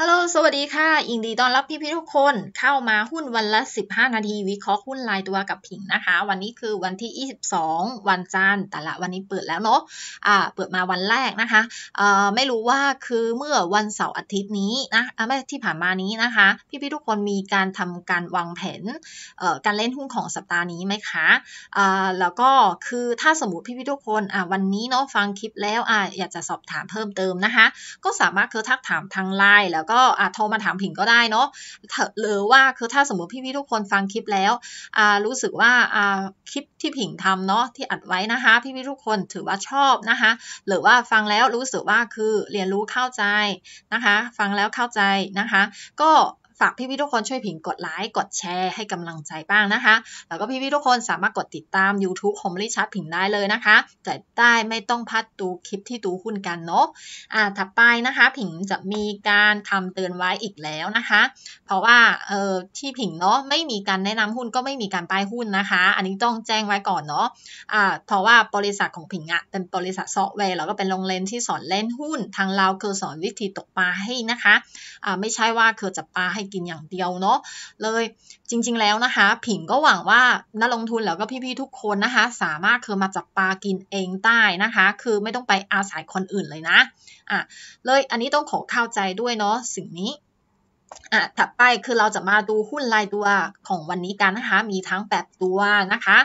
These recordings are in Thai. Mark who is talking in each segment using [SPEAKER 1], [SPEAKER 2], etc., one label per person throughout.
[SPEAKER 1] ฮัลโหล สวัสดีค่ะ อิงดีต้อนรับพี่พี่ทุกคนเข้ามาหุ้นวันละ 15 นาทีวิเคราะห์หุ้นรายตัวกับผิงนะคะ วันนี้คือวันที่ 22 วันจันทร์แต่ละวันนี้เปิดแล้วเนาะอ่าเปิดมาวันแรกนะคะอ่ไม่รู้ว่าคือเมื่อวันเสาร์อาทิตย์นี้นะไม่ที่ผ่านมานี้นะคะ พี่พี่ทุกคนมีการทำการวางแผนเอ่อการเล่นหุ้นของสัปดาห์นี้ไหมคะอ่าแล้วก็คือถ้าสมมติพี่พี่ทุกคนอ่าวันนี้เนาะฟังคลิปแล้วอ่าอยากจะสอบถามเพิ่มเติมนะคะ ก็สามารถคือทักถามทางไลน์แล้วก็อาจโทรมาถามผิงก็ได้เนาะหรือว่าคือถ้าสมมติพี่ๆ ทุกคนฟังคลิปแล้ว รู้สึกว่าคลิปที่ผิงทำเนาะที่อัดไว้นะคะพี่ๆทุกคนถือว่าชอบนะคะหรือว่าฟังแล้วรู้สึกว่าคือเรียนรู้เข้าใจนะคะฟังแล้วเข้าใจนะคะก็ฝากพี่พี่ทุกคนช่วยผิงกดไลค์กดแชร์ให้กำลังใจบ้างนะคะ แล้วก็พี่พี่ทุกคนสามารถกดติดตาม YouTube ของลิชาร์ดผิงได้เลยนะคะจะได้ไม่ต้องพลาดดูคลิปที่ดูหุ้นกันเนาะ อ่าถัดไปนะคะผิงจะมีการคำเตือนไว้อีกแล้วนะคะ เพราะว่าเอ่อที่ผิงเนาะไม่มีการแนะนำหุ้นก็ไม่มีการป้ายหุ้นนะคะ อันนี้ต้องแจ้งไว้ก่อนเนาะ อ่าเพราะว่าบริษัทของผิงอะเป็นบริษัทซอฟต์แวร์แล้วก็เป็นโรงเรียนที่สอนเล่นหุ้น ทางเราคือสอนวิธีตกปลาให้นะคะ อ่าไม่ใช่ว่าคือจะปลาใหกินอย่างเดียวเนาะเลยจริงๆแล้วนะคะ ผิงก็หวังว่านักลงทุนแล้วก็พี่ ๆ ทุกคนนะคะ สามารถคือมาจับปลากินเองได้นะคะ คือไม่ต้องไปอาศัยคนอื่นเลยนะอ่ะเลยอันนี้ต้องขอเข้าใจด้วยเนาะสิ่งนี้อ่ะถัดไปคือเราจะมาดูหุ้นรายตัวของวันนี้กันนะคะ มีทั้งแบบตัวนะคะ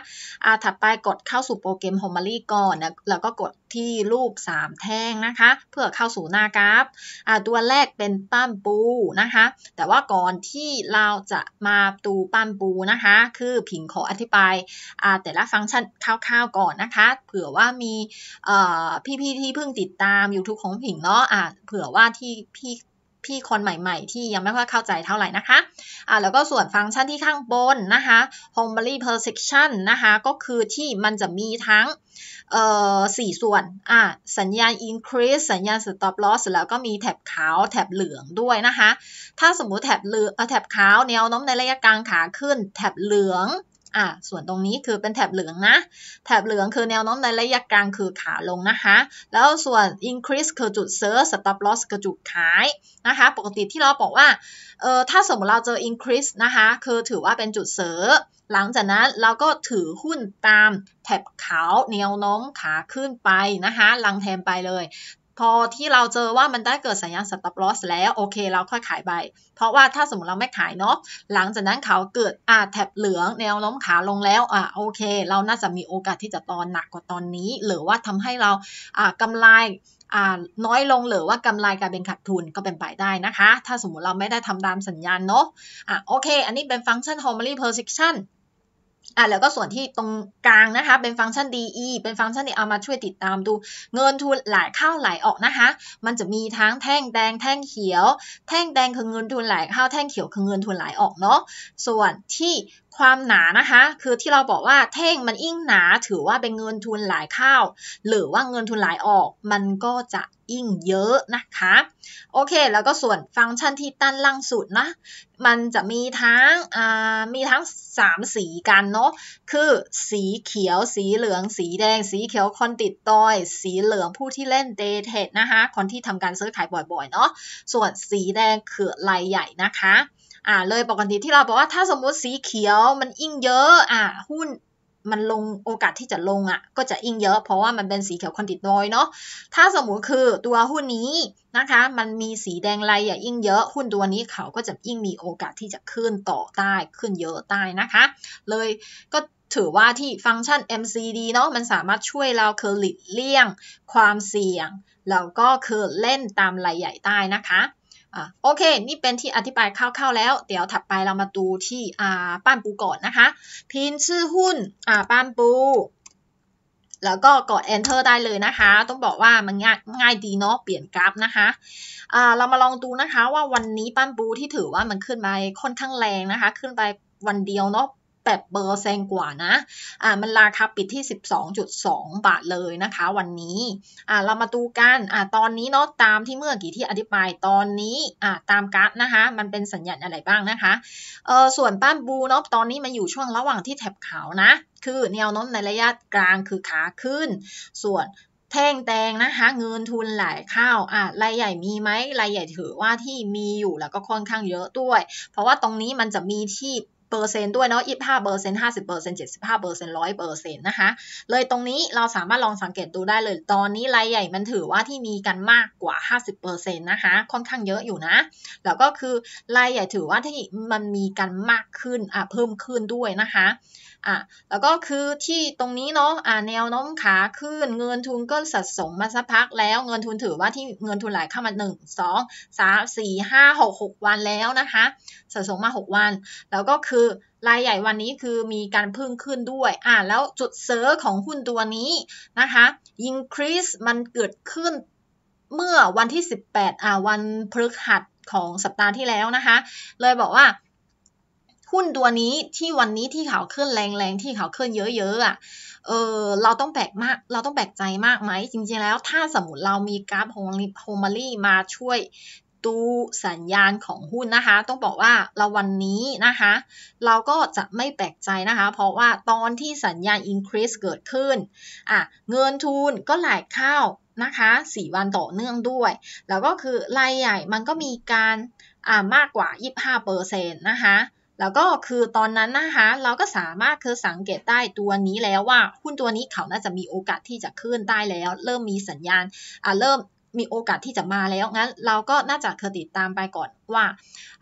[SPEAKER 1] อ่ะถัดไปกดเข้าสู่โปรแกรม h o m e ร y ก่อนนะแล้วก็กดที่รูป 3 แท่งนะคะ เพื่อเข้าสู่หน้ากราฟอ่ะตัวแรกเป็นปั้มปูนะคะ แต่ว่าก่อนที่เราจะมาดูปั้มปูนะคะ คือผิงขออธิบายอ่ะแต่ละฟังก์ชันคร่าว ๆ ก่อนนะคะ เผื่อว่ามีเอ่อพี่ๆที่เพิ่งติดตาม YouTube ของผิงเนาะอ่ะเผื่อว่าที่พี่พี่คนใหม่ๆที่ยังไม่ค่อยเข้าใจเท่าไหร่นะคะอ่าแล้วก็ส่วนฟังก์ชันที่ข้างบนนะคะ Homary Perception นะคะ ก็คือที่มันจะมีทั้งเอ่อสี่ส่วนอ่าสัญญาณ increase สัญญาณ stop loss แล้วก็มีแถบขาวแถบเหลืองด้วยนะคะ ถ้าสมมุติแถบเหลืองแถบขาวแนวโน้มในระยะกลางขาขึ้นแถบเหลืองอ่าส่วนตรงนี้คือเป็นแถบเหลืองนะ แถบเหลืองคือแนวโน้มในระยะกลางคือขาลงนะคะ แล้วส่วน increase คือจุด s e a r stop loss คือจุดขายนะคะ ปกติที่เราบอกว่าเออถ้าสมมติเราเจอ increase นะคะคือถือว่าเป็นจุด s e a r หลังจากนั้นเราก็ถือหุ้นตาม แถบขาวแนวโน้มขาขึ้นไปนะคะลังแทนไปเลยพอที่เราเจอว่ามันได้เกิดสัญญาณสต็อปลอสแล้วโอเคเราค่อยขายไปเพราะว่าถ้าสมมติเราไม่ขายเนาะหลังจากนั้นเขาเกิดอาแถบเหลือง แนวล้มขาลงแล้วอ่าโอเค เราน่าจะมีโอกาสที่จะตอนหนักกว่าตอนนี้ หรือว่าทำให้เราอ่ากำไรน้อยลง หรือว่ากำไรกลายเป็นขาดทุนก็เป็นไปได้นะคะ ถ้าสมมุติเราไม่ได้ทำตามสัญญาณเนาะอ่ะโอเคอันนี้เป็นฟังก์ชัน h o r m o n y perception อ่ะแล้วก็ส่วนที่ตรงกลางนะคะเป็นฟังก์ชัน DE เป็นฟังก์ชันที่เอามาช่วยติดตามดู เงินทุนไหลเข้าไหลออกนะคะ มันจะมีทั้งแท่งแดงแท่งเขียว แท่งแดงคือเงินทุนไหลเข้าแท่งเขียวคือเงินทุนไหลออกเนาะส่วนที่ความหนานะคะ คือที่เราบอกว่าเท่งมันอิ่งหนาถือว่าเป็นเงินทุนหลายเข้า หรือว่าเงินทุนหลายออกมันก็จะอิ่งเยอะนะคะโอเค แล้วก็ส่วนฟังก์ชันที่ด้านล่างสุดนะ มันจะมีทั้งมีทั้ง 3 สีกันเนาะคือสีเขียว สีเหลือง สีแดง สีเขียวคนติดตอย สีเหลืองผู้ที่เล่นเดทเทนะคะ คนที่ทำการซื้อขายบ่อยๆเนาะส่วนสีแดงคือรายใหญ่นะคะอ่าเลยปกติที่เราบอกว่าถ้าสมมุติสีเขียวมันอิ่งเยอะอ่า หุ้นมันลงโอกาสที่จะลงอะ่ะ ก็จะอิ่งเยอะ เพราะว่ามันเป็นสีเขียวคอนดิดน้อยเนาะถ้าสมมุติคือตัวหุ้นนี้นะคะ มันมีสีแดงไรอย่ายิ่งเยอะ หุ้นตัวนี้เขาก็จะยิ่งมีโอกาสที่จะขึ้นต่อใต้ขึ้นเยอะใต้นะคะ เลยก็ถือว่าที่ฟังก์ชัน MCD เนาะมันสามารถช่วยเราคือหลีกเลี่ยงความเสี่ยงแล้วก็คือเล่นตามไายใหญ่ใต้นะคะอ่ะโอเค นี่เป็นที่อธิบายคร่าวๆแล้ว เดี๋ยวถัดไปเรามาดูที่อ่าปั้นปูก่อนนะคะ พิมพ์ชื่อหุ้นอ่าปั้นปู แล้วก็กด enter ได้เลยนะคะ ต้องบอกว่ามันง่ายง่ายดีเนาะเปลี่ยนกราฟนะคะอ่าเรามาลองดูนะคะว่าวันนี้ปั้นปูที่ถือว่ามันขึ้นไปค่อนข้างแรงนะคะ ขึ้นไปวันเดียวเนาะแต่เปอร์เซนกว่านะ อ่า มันราคาปิดที่ 12.2 บาทเลยนะคะ วันนี้ อ่าเรามาดูกัน อ่าตอนนี้เนาะตามที่เมื่อกี้ที่อธิบายตอนนี้ อ่าตามกราฟนะคะมันเป็นสัญญาณอะไรบ้างนะคะ เออส่วนป้านบูเนาะตอนนี้มันอยู่ช่วงระหว่างที่แถบขาวนะ คือแนวโน้มในระยะกลางคือขาขึ้น ส่วนแท่งแดงนะคะเงินทุนไหลเข้า อ่ะรายใหญ่มีไหมรายใหญ่ถือว่าที่มีอยู่แล้วก็ค่อนข้างเยอะด้วย เพราะว่าตรงนี้มันจะมีที่เปอร์เซนต์ด้วยเนาะยี่ห้าเปอร์เซนต์ห้าสิบเปอร์เซนต์เจ็ดสิบห้าเปอร์เซนต์ร้อยเปอร์เซนต์นะคะ เลยตรงนี้เราสามารถลองสังเกตดูได้เลย ตอนนี้รายใหญ่มันถือว่าที่มีกันมากกว่าห้าสิบเปอร์เซนต์นะคะ ค่อนข้างเยอะอยู่นะ แล้วก็คือรายใหญ่ถือว่าที่มันมีกันมากขึ้น อ่ะเพิ่มขึ้นด้วยนะคะอ่ะแล้วก็คือที่ตรงนี้เนาะอ่ะแนวโน้มขาขึ้นเงินทุนก็สะสมมาสักพักแล้วเงินทุนถือว่าที่เงินทุนไหลเข้ามา 1 2 3 4 5 6 6 วันแล้วนะคะสะสมมา 6 วัน แล้วก็คือรายใหญ่วันนี้คือมีการพึ่งขึ้นด้วยอ่ะแล้วจุดเซอร์ของหุ้นตัวนี้นะคะ increase มันเกิดขึ้นเมื่อวันที่ 18อ่าวันพฤหัสของสัปดาห์ที่แล้วนะคะเลยบอกว่าหุ้นตัวนี้ที่วันนี้ที่เขาขึ้นแรง ๆ ที่เขาขึ้นเยอะๆอ่ะ เออเราต้องแปลกมากเราต้องแปลกใจมากไหมจริง ๆ แล้วถ้าสมมติเรามีกราฟโฮมารี่มาช่วยดูสัญญาณของหุ้นนะคะ ต้องบอกว่าเราวันนี้นะคะ เราก็จะไม่แปลกใจนะคะ เพราะว่าตอนที่สัญญาณ increase เกิดขึ้นอ่ะเงินทุนก็ไหลเข้านะคะสี่วันต่อเนื่องด้วย แล้วก็คือรายใหญ่มันก็มีการอ่ามากกว่า 25%นะคะแล้วก็คือตอนนั้นนะคะเราก็สามารถคือสังเกตได้ตัวนี้แล้วว่าหุ้นตัวนี้เขาน่าจะมีโอกาสที่จะขึ้นได้แล้ว เริ่มมีสัญญาณอ่าเริ่มมีโอกาสที่จะมาแล้วงั้นเราก็น่าจะเคยติดตามไปก่อนว่า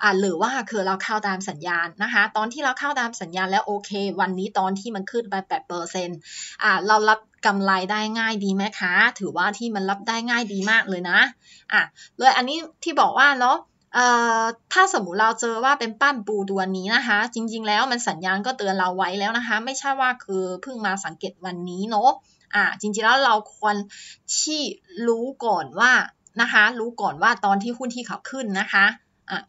[SPEAKER 1] อ่าหรือว่าคือเราเข้าตามสัญญาณนะคะตอนที่เราเข้าตามสัญญาณแล้วโอเค วันนี้ตอนที่มันขึ้นไปแปดเปอร์เซ็นต์อ่าเรารับกำไรได้ง่ายดีไหมคะ ถือว่าที่มันรับได้ง่ายดีมากเลยนะอ่ะเลยอันนี้ที่บอกว่าเนาะถ้าสมมุติเราเจอว่าเป็นปั้นปูตัวนี้นะคะ จริงๆแล้วมันสัญญาณก็เตือนเราไว้แล้วนะคะไม่ใช่ว่าคือเพิ่งมาสังเกตวันนี้เนาะอ่าจริงๆแล้วเราควรที่รู้ก่อนว่านะคะรู้ก่อนว่าตอนที่หุ้นที่เขาขึ้นนะคะอ่ะ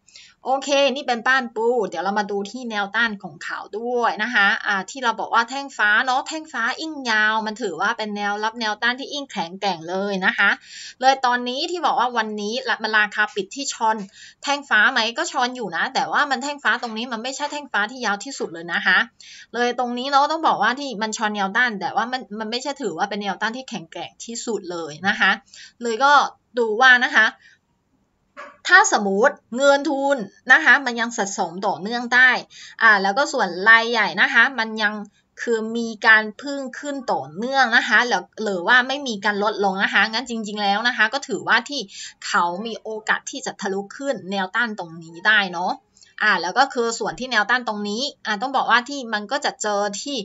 [SPEAKER 1] โอเค นี่เป็นต้านปู เดี๋ยวเรามาดูที่แนวต้านของเขาด้วยนะคะะที่เราบอกว่าแท่งฟ้าเนาะ แท่งฟ้าอิ่งยาว มันถือว่าเป็นแนวรับแนวต้านที่อิ่งแข็งแกร่งเลยนะคะ เลยตอนนี้ที่บอกว่าวันนี้มันราคาปิดที่ชอนแท่งฟ้าไหมก็ชอนอยู่นะ แต่ว่ามันแท่งฟ้าตรงนี้มันไม่ใช่แท่งฟ้าที่ยาวที่สุดเลยนะคะ เลยตรงนี้เนาะต้องบอกว่าที่มันชอนแนวต้าน แต่ว่ามันมันไม่ใช่ถือว่าเป็นแนวต้านที่แข็งแกร่งที่สุดเลยนะคะ เลยก็ดูว่านะคะถ้าสมมติเงินทุนนะคะมันยังสะสมต่อเนื่องได้อ่าแล้วก็ส่วนรายใหญ่นะคะมันยังคือมีการพึ่งขึ้นต่อเนื่องนะคะหรือว่าไม่มีการลดลงนะคะงั้นจริง ๆแล้วนะคะก็ถือว่าที่เขามีโอกาสที่จะทะลุขึ้นแนวต้านตรงนี้ได้เนาะอ่าแล้วก็คือส่วนที่แนวต้านตรงนี้อ่าต้องบอกว่าที่มันก็จะเจอที่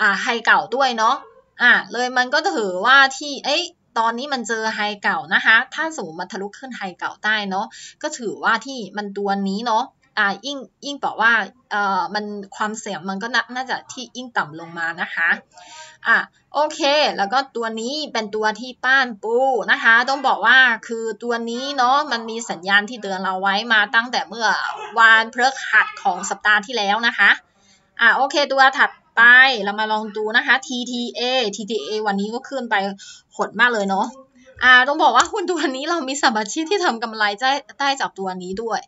[SPEAKER 1] อ่าไฮเก่าด้วยเนาะอ่าเลยมันก็ถือว่าที่เอ้ยตอนนี้มันเจอไฮเก่านะคะ ถ้าสมมติมันทะลุขึ้นไฮเก่าได้เนาะ ก็ถือว่าที่มันตัวนี้เนาะอ่ายิ่งยิ่งบอกว่าเอ่อมันความเสี่ยงมันก็น่าจะที่ยิ่งต่ำลงมานะคะ อ่ะโอเค แล้วก็ตัวนี้เป็นตัวที่ป้านปูนะคะ ต้องบอกว่าคือตัวนี้เนาะ มันมีสัญญาณที่เตือนเราไว้มาตั้งแต่เมื่อวานเพลฤหัดของสัปดาห์ที่แล้วนะคะ อ่ะโอเค ตัวถัดไปเรามาลองดูนะคะ TTA TTA วันนี้ก็ขึ้นไปผลมากเลยเนาะอ่าต้องบอกว่าหุ้นตัวนี้เรามีสมาชิกที่ทำกำไรใต้จากตัวนี้ด้วย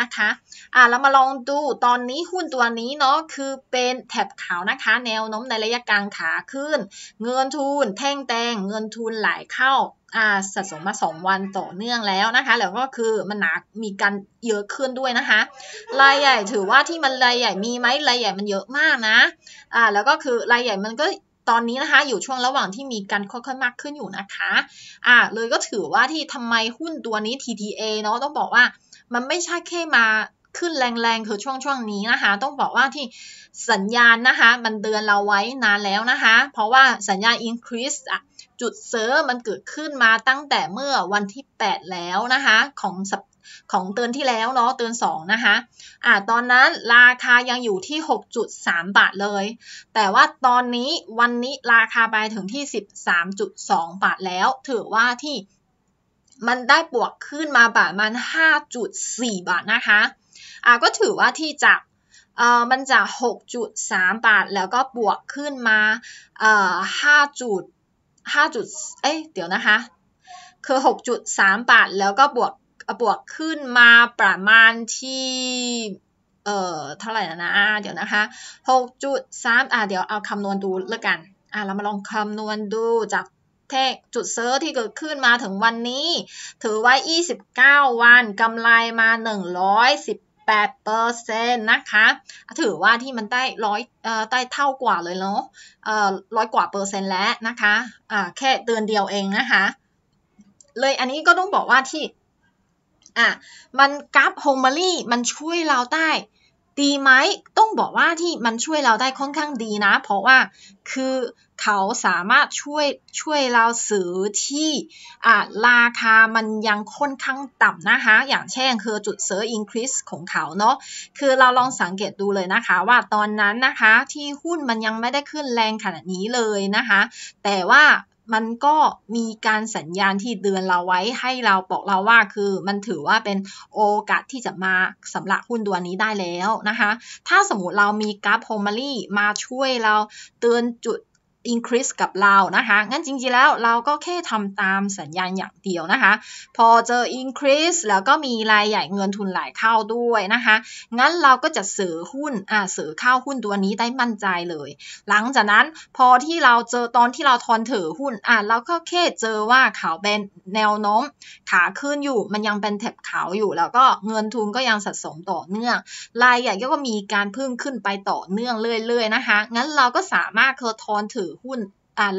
[SPEAKER 1] นะคะอ่าเรามาลองดูตอนนี้หุ้นตัวนี้เนาะคือเป็นแถบขาวนะคะ แนวโน้มในระยะกลางขาขึ้น เงินทุนแท่งแตงเงินทุนไหลเข้าอ่าสะสมมา2วันต่อเนื่องแล้วนะคะ แล้วก็คือมันหนักมีการเยอะขึ้นด้วยนะคะรายใหญ่ถือว่าที่มันรายใหญ่มีไหมรายใหญ่มันเยอะมากนะอ่าแล้วก็คือรายใหญ่มันก็ตอนนี้นะคะอยู่ช่วงระหว่างที่มีการค่อยๆมากขึ้นอยู่นะคะอ่าเลยก็ถือว่าที่ทำไมหุ้นตัวนี้ TTA เนาะต้องบอกว่ามันไม่ใช่แค่มาขึ้นแรงๆคือช่วงช่วงนี้นะคะต้องบอกว่าที่สัญญาณนะคะมันเตือนเราไว้นานแล้วนะคะเพราะว่าสัญญาณ increase อะจุดเซอร์มันเกิดขึ้นมาตั้งแต่เมื่อวันที่ 8 แล้วนะคะของสัปของเตือนที่แล้วเนาะเตือน2นะคะอ่าตอนนั้นราคายังอยู่ที่ 6.3 บาทเลย แต่ว่าตอนนี้วันนี้ราคาไปถึงที่ 13.2 บาทแล้ว ถือว่าที่มันได้บวกขึ้นมาบาทมัน5.4 บาทนะคะอ่าก็ถือว่าที่จากเออมันจาก 6.3 บาท แล้วก็บวกขึ้นมาเอ่อ5จุด5จุดเอ้ยเดี๋ยวนะคะคือ 6.3 บาท แล้วก็บวกบวกขึ้นมาประมาณที่ เอ่อ เท่าไหร่นะ เดี๋ยวนะคะ6.3อ่าเดี๋ยวเอาคำนวณดูแล้วกัน อ่าเรามาลองคำนวณดูจากเทค จุดเซิร์ชที่เกิดขึ้นมาถึงวันนี้ ถือไว้29 วันกำไรมา 118เปอร์เซ็นต์นะคะ ถือว่าที่มันได้ร้อยเอ่อได้เท่ากว่าเลยเนาะ เอ่อร้อยกว่าเปอร์เซ็นต์แล้วนะคะ อ่าแค่เดือนเดียวเองนะคะ เลย อันนี้ก็ต้องบอกว่าที่่ะมันกราฟโฮมารี่มันช่วยเราได้ดีไหม ต้องบอกว่าที่มันช่วยเราได้ค่อนข้างดีนะ เพราะว่าคือเขาสามารถช่วยช่วยเราซื้อที่อ่าราคามันยังค่อนข้างต่ำนะคะ อย่างเช่นคือจุดเซอร์ increase ของเขาเนาะ คือเราลองสังเกตดูเลยนะคะว่าตอนนั้นนะคะที่หุ้นมันยังไม่ได้ขึ้นแรงขนาดนี้เลยนะคะ แต่ว่ามันก็มีการสัญญาณที่เตือนเราไว้ให้เราบอกเราว่าคือ มันถือว่าเป็นโอกาสที่จะมาสำหรับหุ้นตัวนี้ได้แล้วนะคะ ถ้าสมมติเรามีกราฟโฮมารีมาช่วยเราเตือนจุด increase กับเรานะคะ งั้นจริงๆ แล้วเราก็แค่ทำตามสัญญาณอย่างเดียวนะคะ พอเจอ increase แล้วก็มีรายใหญ่เงินทุนไหลเข้าด้วยนะคะงั้นเราก็จะซื้อหุ้นอ่าซื้อเข้าหุ้นตัวนี้ได้มั่นใจเลย หลังจากนั้นพอที่เราเจอตอนที่เราทอนถือหุ้นอ่าเราก็แค่เจอว่าเขาเป็นแนวโน้ม ขาขึ้นอยู่ มันยังเป็นแถบขาวอยู่ แล้วก็เงินทุนก็ยังสะสมต่อเนื่อง รายใหญ่ก็มีการพึ่งขึ้นไปต่อเนื่องเรื่อยๆ นะคะงั้นเราก็สามารถเคอทอนถือหุ้น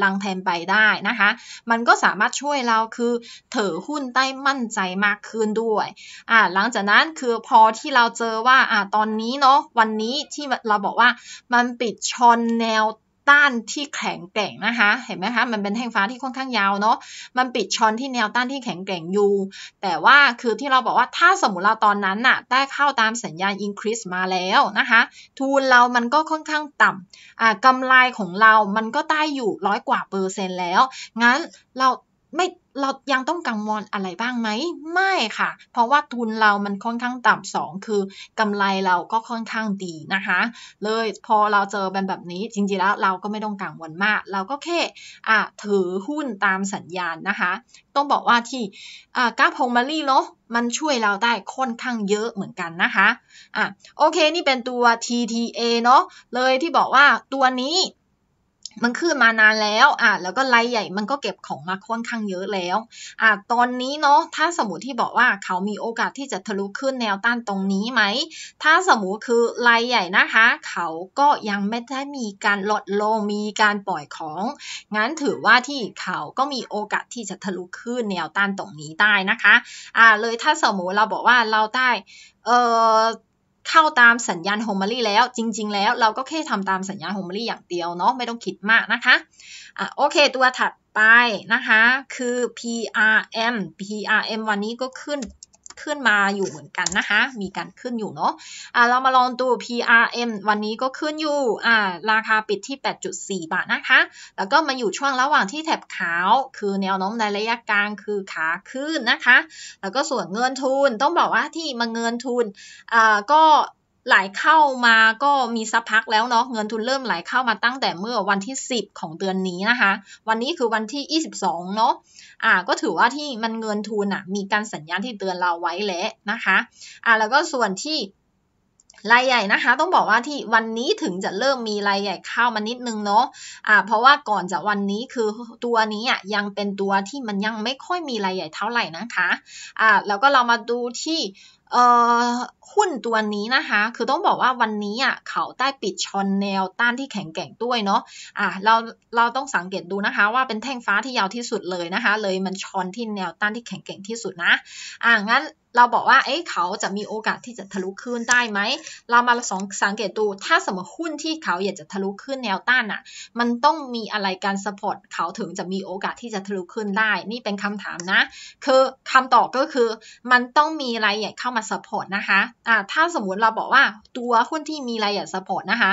[SPEAKER 1] ลังแทนไปได้นะคะมันก็สามารถช่วยเราคือถือหุ้นได้มั่นใจมากขึ้นด้วยอ่าหลังจากนั้นคือพอที่เราเจอว่าอ่าตอนนี้เนาะวันนี้ที่เราบอกว่ามันปิดชนแนวต้านที่แข็งแกร่งนะคะเห็นไหมคะมันเป็นแท่งฟ้าที่ค่อนข้างยาวเนาะ มันปิดช้อนที่แนวต้านที่แข็งแกร่งอยู่ แต่ว่าคือที่เราบอกว่าถ้าสมมติเราตอนนั้นน่ะ ได้เข้าตามสัญญาณ increase มาแล้วนะคะทุนเรามันก็ค่อนข้างต่ำอ่ากำไรของเรา มันก็ใต้อยู่ร้อยกว่าเปอร์เซ็นต์แล้ว งั้นเราไม่เรายังต้องกังวลอะไรบ้างไหม ไม่ค่ะ เพราะว่าทุนเรามันค่อนข้างต่ำสองคือกำไรเราก็ค่อนข้างดีนะคะเลยพอเราเจอแบบแบบนี้ จริงๆแล้วเราก็ไม่ต้องกังวลมาก เราก็แค่อ่าถือหุ้นตามสัญญาณนะคะ ต้องบอกว่าที่อ่ากราพงมารี่เนาะ มันช่วยเราได้ค่อนข้างเยอะเหมือนกันนะคะอ่ะโอเค นี่เป็นตัว TTA เนาะ เลยที่บอกว่าตัวนี้มันขึ้นมานานแล้ว อ่ะแล้วก็ไล่ใหญ่มันก็เก็บของมาค่อนข้างเยอะแล้ว อ่ะตอนนี้เนาะ ถ้าสมมติที่บอกว่าเขามีโอกาสที่จะทะลุขึ้นแนวต้านตรงนี้ไหม ถ้าสมมติคือไล่ใหญ่นะคะ เขาก็ยังไม่ได้มีการลดลง มีการปล่อยของ งั้นถือว่าที่เขาก็มีโอกาสที่จะทะลุขึ้นแนวต้านตรงนี้ได้นะคะ อ่า เลยถ้าสมมติเราบอกว่าเราได้เอ่อเข้าตามสัญญาณโฮมมารีแล้วจริงๆแล้วเราก็แค่ทำตามสัญญาณโฮมมารีอย่างเดียวเนาะไม่ต้องคิดมากนะคะอ่ะโอเค ตัวถัดไปนะคะ คือ PRM PRM วันนี้ก็ขึ้นขึ้นมาอยู่เหมือนกันนะคะ มีการขึ้นอยู่เนาะะเรามาลองดู PRM วันนี้ก็ขึ้นอยู่ อ่า ราคาปิดที่ 8.4 บาทนะคะ แล้วก็มาอยู่ช่วงระหว่างที่แถบขาว คือแนวโน้มในระยะกลางคือขาขึ้นนะคะ แล้วก็ส่วนเงินทุนต้องบอกว่าที่มาเงินทุน อ่า ก็ไหลเข้ามาก็มีสักพักแล้วเนาะเงินทุนเริ่มไหลเข้ามาตั้งแต่เมื่อวันที่ 10 ของเดือนนี้นะคะ วันนี้คือวันที่ 22 เนาะอ่า ก็ถือว่าที่มันเงินทุนอ่ะมีการสัญญาณที่เตือนเราไว้แล้วนะคะ อ่าแล้วก็ส่วนที่รายใหญ่นะคะต้องบอกว่าที่วันนี้ถึงจะเริ่มมีรายใหญ่ เข้ามานิดนึงเนาะอ่า เพราะว่าก่อนจะวันนี้คือตัวนี้อ่ะยังเป็นตัวที่มันยังไม่ค่อยมีรายใหญ่เท่าไหร่นะคะ อ่าแล้วก็เรามาดูที่เอ่อหุ้นตัวนี้นะคะ คือต้องบอกว่าวันนี้อ่ะเขาได้ปิดชอนแนวต้านที่แข็งแกร่งด้วยเนาะอ่ะเราเราต้องสังเกตดูนะคะ ว่าเป็นแท่งฟ้าที่ยาวที่สุดเลยนะคะ เลยมันชอนที่แนวต้านที่แข็งแกร่งที่สุดนะ อ่ะงั้นเราบอกว่า เอ๊ะเขาจะมีโอกาสที่จะทะลุขึ้นได้ไหม เรามาสองสังเกตดู ถ้าสมมติหุ้นที่เขาอยากจะทะลุขึ้นแนวต้านอ่ะ มันต้องมีอะไรการสปอร์ตเขาถึงจะมีโอกาสที่จะทะลุขึ้นได้ นี่เป็นคำถามนะ คือคำตอบก็คือ มันต้องมีอะไรใหญ่เข้ามาสปอร์ตนะคะอ่าถ้าสมมุติเราบอกว่าตัวหุ้นที่มีรายใะญ่สปอร์ตนะคะ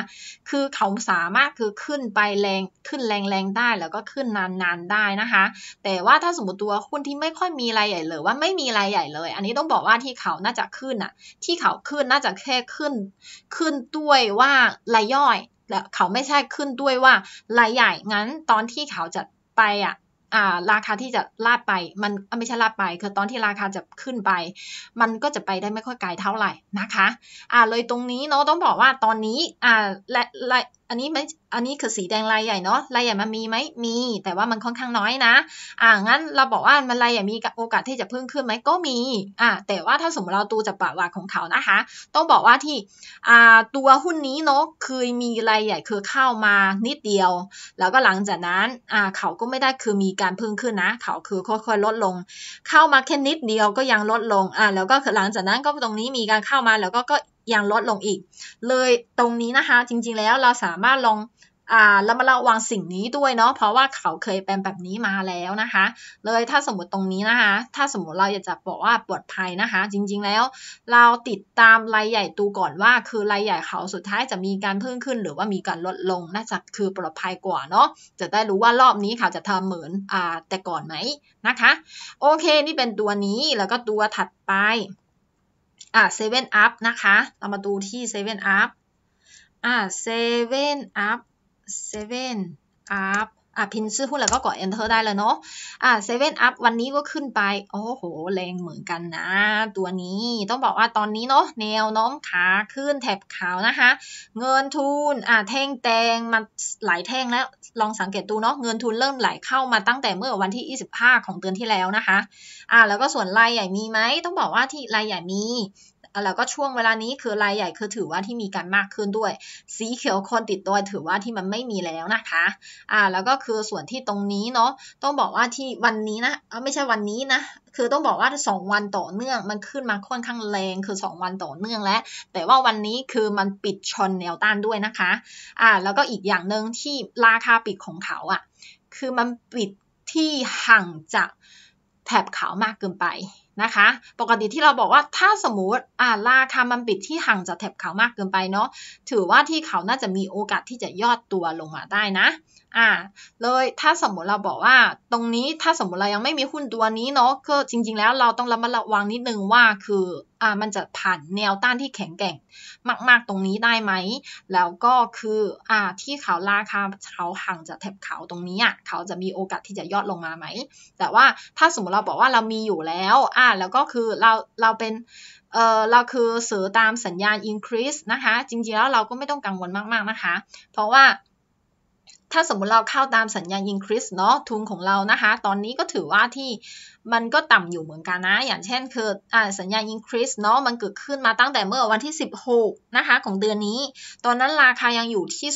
[SPEAKER 1] คือเขาสามารถคือขึ้นไปแรงขึ้นแรงแรงได้ แล้วก็ขึ้นนานๆได้นะคะ แต่ว่าถ้าสมมติตัวหุ้นที่ไม่ค่อยมีรายใหญ่หรือว่าไม่มีรายใหญ่เลย อันนี้ต้องบอกว่าที่เขาน่าจะขึ้นอ่ะที่เขาขึ้นน่าจะแค่ขึ้น ขึ้นด้วยว่ารายย่อยแล้วเขาไม่ใช่ขึ้นด้วยว่ารายใหญ่งั้นตอนที่เขาจะไปอ่ะ่าราคาที่จะลาดไปมันไม่ใช่ลาดไป คือตอนที่ราคาจะขึ้นไป มันก็จะไปได้ไม่ค่อยไกลเท่าไหร่นะคะอ่าเลยตรงนี้เนาะต้องบอกว่าตอนนี้อ่าและอันนี้ไม่ อันนี้คือสีแดงลายใหญ่เนาะลายใหญ่มันมีไหม มี แต่ว่ามันค่อนข้างน้อยนะ อ่า งั้นเราบอกว่ามันลายใหญ่มีโอกาสที่จะเพิ่มขึ้นไหม ก็มี อ่าแต่ว่าถ้าสมมติเราดูจากประวัติของเขานะคะ ต้องบอกว่าที่ อ่า ตัวหุ้นนี้เนาะ เคยมีลายใหญ่คือเข้ามานิดเดียว แล้วก็หลังจากนั้น อ่า เขาก็ไม่ได้คือมีการเพิ่มขึ้นนะ เขาคือค่อยๆลดลง เข้ามาแค่นิดเดียวก็ยังลดลง อ่าแล้วก็หลังจากนั้นก็ตรงนี้มีการเข้ามาแล้วก็ก็ยังลดลงอีก เลยตรงนี้นะคะจริง ๆแล้วเราสามารถลองอ่าแล้วมาระวังสิ่งนี้ด้วยเนาะเพราะว่าเขาเคยเป็นแบบนี้มาแล้วนะคะเลยถ้าสมมติตรงนี้นะคะ ถ้าสมมติเราอยากจะบอกว่าปลอดภัยนะคะ จริงๆแล้ว เราติดตามรายใหญ่ตัวก่อนว่าคือรายใหญ่เขาสุดท้ายจะมีการเพิ่มขึ้น หรือว่ามีการลดลง น่าจะคือปลอดภัยกว่าเนาะ จะได้รู้ว่ารอบนี้เขาจะทำเหมือนอ่าแต่ก่อนไหมนะคะโอเคนี่เป็นตัวนี้แล้วก็ตัวถัดไปอ่ะเซเว่นอัพนะคะ เรามาดูที่เซเว่นอัพอ่ะเซเว่นอัพเซเว่นอัพอ่ะพินชื่อหุ้นแล้วก็กด enter ได้แล้วเนาะอ่ะเว่นอัพวันนี้ก็ขึ้นไป โอ้โห แรงเหมือนกันนะ ตัวนี้ต้องบอกว่าตอนนี้เนาะแนวน้อมขาขึ้นแถบขาวนะคะ เงินทุนอ่ะแท่งแดงมาหลายแท่งแล้ว ลองสังเกตดูเนาะเงินทุนเริ่มไหลเข้ามาตั้งแต่เมื่อวันที่ 25 ของเดือนที่แล้วนะคะ อ่ะแล้วก็ส่วนรายใหญ่มีไหม ต้องบอกว่าที่รายใหญ่มีแล้วก็ช่วงเวลานี้คือรายใหญ่คือถือว่าที่มีการมากขึ้นด้วย สีเขียวคนติดตัวถือว่าที่มันไม่มีแล้วนะคะอ่าแล้วก็คือส่วนที่ตรงนี้เนาะต้องบอกว่าที่วันนี้นะไม่ใช่วันนี้นะคือต้องบอกว่า2วันต่อเนื่อง มันขึ้นมาค่อนข้างแรงคือ 2 วันต่อเนื่องแล้วแต่ว่าวันนี้คือมันปิดชนแนวต้านด้วยนะคะอ่าแล้วก็อีกอย่างหนึ่งที่ราคาปิดของเขาอะ่ะคือมันปิดที่ห่างจากแถบขาวมากเกินไปนะคะปกติที่เราบอกว่าถ้าสมมติอ่าราคามันปิดที่ห่างจากแถบเขามากเกินไปเนาะถือว่าที่เขาน่าจะมีโอกาสที่จะยอดตัวลงมาได้นะ่าเลยถ้าสมมติเราบอกว่าตรงนี้ถ้าสมมติเรายังไม่มีหุ้นตัวนี้เนาะก็จริงๆ แล้วเราต้องระมัดระวังนิดนึงว่าคืออ่ามันจะผ่านแนวต้านที่แข็งแกร่งมากๆตรงนี้ได้ไหมแล้วก็คืออ่าที่เขาราคาเขาห่างจากแถบเขาตรงนี้อ่ะเขาจะมีโอกาสที่จะยอดลงมาไหมแต่ว่าถ้าสมมติเราบอกว่าเรามีอยู่แล้วอ่าแล้วก็คือเราเราเป็นเออเราคือเสือตามสัญญาณ increase นะคะจริงๆแล้วเราก็ไม่ต้องกังวลมาก ๆนะคะ เพราะว่าถ้าสมมติเราเข้าตามสัญญาอิงคริสเนาะทุนของเรานะคะ ตอนนี้ก็ถือว่าที่มันก็ต่ำอยู่เหมือนกันนะ อย่างเช่นคืออสัญญาอิงคริสเนาะมันเกิดขึ้นมาตั้งแต่เมื่อวันที่ 16นะคะของเดือนนี้ ตอนนั้นราคายังอยู่ที่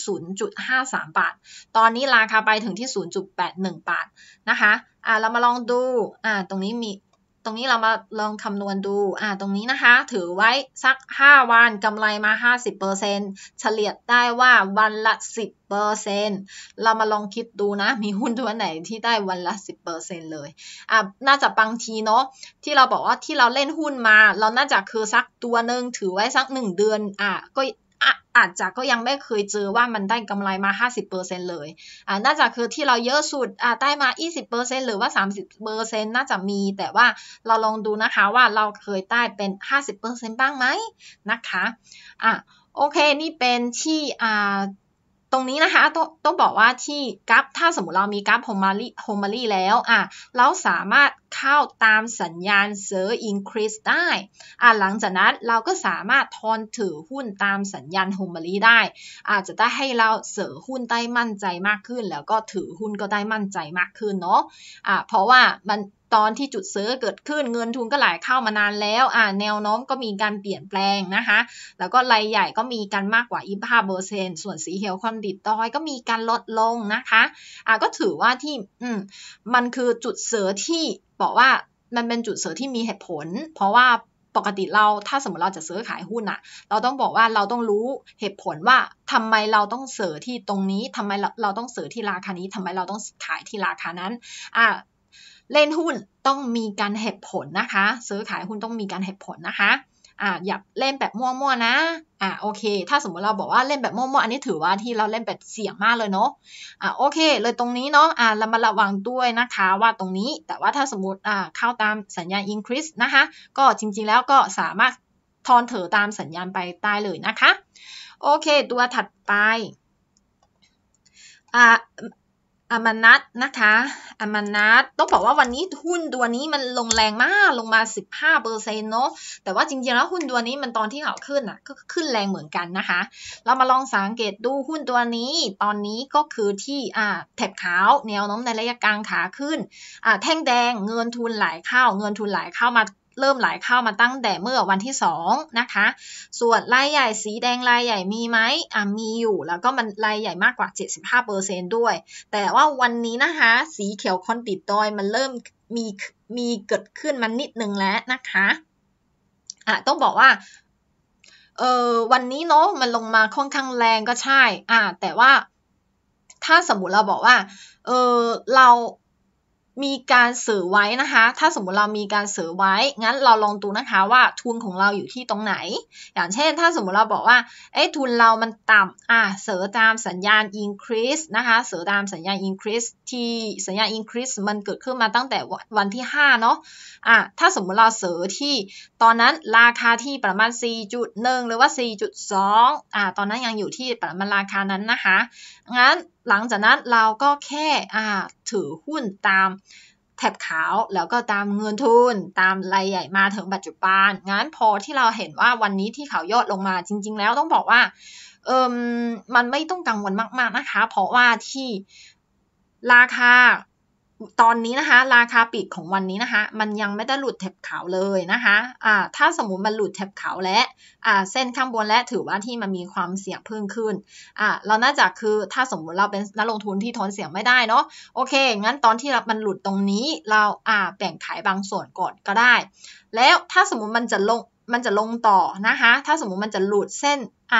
[SPEAKER 1] 0.53บาทตอนนี้ราคาไปถึงที่ 0.81บาทนะคะอ่าเรามาลองดูอ่าตรงนี้มีตรงนี้เรามาลองคำนวณดู อ่าตรงนี้นะคะ ถือไว้สัก 5 วันกำไรมา 50%เฉลี่ยได้ว่าวันละ 10%เรามาลองคิดดูนะ มีหุ้นตัวไหนที่ได้วันละ 10%เลย อ่าน่าจะบางทีเนาะ ที่เราบอกว่าที่เราเล่นหุ้นมา เราน่าจะคือสักตัวหนึ่ง ถือไว้สัก 1 เดือน อ่าก็อาจจะก็ยังไม่เคยเจอว่ามันได้กำไรมา 50%เลยอ่าน่าจะคือที่เราเยอะสุดอ่าได้มา 20%หรือว่า 30%น่าจะมี แต่ว่าเราลองดูนะคะว่าเราเคยได้เป็น 50%บ้างไหมนะคะอ่าโอเค นี่เป็นที่อ่าตรงนี้นะคะต้องต้องบอกว่าที่กราฟถ้าสมมติเรามีกราฟโฮมารีโฮมารีแล้วอ่ะเราสามารถเข้าตามสัญญาณเซื์อินคริสได้อ่ะหลังจากนั้นเราก็สามารถทอนถือหุ้นตามสัญญาณโฮมารีได้อาจจะได้ให้เราเสือหุ้นได้มั่นใจมากขึ้น แล้วก็ถือหุ้นก็ได้มั่นใจมากขึ้นเนาะอ่ะเพราะว่ามันตอนที่จุดซื้อเกิดขึ้นเงินทุนก็ไหลเข้ามานานแล้ว อ่าแนวโน้มก็มีการเปลี่ยนแปลงนะคะ แล้วก็รายใหญ่ก็มีการมากกว่า25เปอร์เซ็นต์ส่วนสีเขียวคอนดิต้อยก็มีการลดลงนะคะอ่าก็ถือว่าที่อืมมันคือจุดเสือที่บอกว่ามันเป็นจุดเสือที่มีเหตุผล เพราะว่าปกติเราถ้าสมมติเราจะซื้อขายหุ้นอะเราต้องบอกว่าเราต้องรู้เหตุผลว่า ทำไมเราต้องเสือที่ตรงนี้ ทำไมเราเราต้องเสือที่ราคานี้ ทำไมเราต้องขายที่ราคานั้น อ่าเล่นหุ้นต้องมีการเหตุผลนะคะซื้อขายหุ้นต้องมีการเหตุผลนะคะอ่าอย่าเล่นแบบมั่วๆนะอ่าโอเค ถ้าสมมติเราบอกว่าเล่นแบบมั่วๆอันนี้ถือว่าที่เราเล่นแบบเสี่ยงมากเลยเนาะอ่าโอเคเลยตรงนี้เนาะอ่าเรามาระวังด้วยนะคะว่าตรงนี้ แต่ว่าถ้าสมมติอ่าเข้าตามสัญญาณ increase นะคะ ก็จริงๆแล้วก็สามารถทอนเถอตามสัญญาณไปได้เลยนะคะ โอเคตัวถัดไปอ่าอมานัตนะคะ อมานัตต้องบอกว่าวันนี้หุ้นตัวนี้มันลงแรงมากลงมา 15เปอร์เซ็นต์เนาะแต่ว่าจริงๆแล้วหุ้นตัวนี้มันตอนที่เขาขึ้นอ่ะก็ขึ้นแรงเหมือนกันนะคะ เรามาลองสังเกตดูหุ้นตัวนี้ ตอนนี้ก็คือที่อ่าแถบขาวแนวโน้มในระยะกลางขาขึ้นอ่าแท่งแดงเงินทุนไหลเข้า เงินทุนไหลเข้ามาเริ่มไหลเข้ามาตั้งแต่เมื่อวันที่2นะคะ ส่วนรายใหญ่สีแดงรายใหญ่มีไหมอ่ะมีอยู่แล้วก็มันรายใหญ่มากกว่า 75%ด้วย แต่ว่าวันนี้นะคะ สีเขียวคอนติดดอยมันเริ่มมีมีเกิดขึ้นมันนิดนึงแล้วนะคะอ่ะต้องบอกว่า เออวันนี้เนาะมันลงมาค่อนข้างแรงก็ใช่อ่ะแต่ว่าถ้าสมมติเราบอกว่า เออเรามีการเสือไว้นะคะ ถ้าสมมุติเรามีการเสือไว้ งั้นเราลองดูนะคะว่าทุนของเราอยู่ที่ตรงไหน อย่างเช่นถ้าสมมุติเราบอกว่า เอ้ทุนเรามันต่ำอ่ะเสือตามสัญญาณ increase นะคะ เสือตามสัญญาณ increase ที่ สัญญาณ increase มันเกิดขึ้นมาตั้งแต่วันที่5เนาะ อ่ะ ถ้าสมมุติเราเสือที่ตอนนั้นราคาที่ประมาณ 4.1 หรือว่า 4.2อ่าตอนนั้นยังอยู่ที่ประมาณราคานั้นนะคะ งั้นหลังจากนั้นเราก็แค่อ่าถือหุ้นตามแถบขาว แล้วก็ตามเงินทุน ตามรายใหญ่มาถึงปัจจุบัน งั้นพอที่เราเห็นว่าวันนี้ที่เขายอดลงมาจริง ๆ แล้วต้องบอกว่าเอมมันไม่ต้องกังวลมาก ๆนะคะ เพราะว่าที่ราคาตอนนี้นะคะราคาปิดของวันนี้นะคะมันยังไม่ได้หลุดแถบขาวเลยนะคะอ่าถ้าสมมติมันหลุดแถบขาวและอ่าเส้นข้างบนและถือว่าที่มันมีความเสี่ยงเพิ่มขึ้นอ่าเราน่าจะคือถ้าสมมติเราเป็นนักลงทุนที่ทนเสี่ยงไม่ได้เนาะโอเคงั้นตอนที่มันหลุดตรงนี้เราอ่าแบ่งขายบางส่วนก่อนก็ได้ แล้วถ้าสมมติมันจะลงมันจะลงต่อนะคะถ้าสมมุติมันจะหลุดเส้น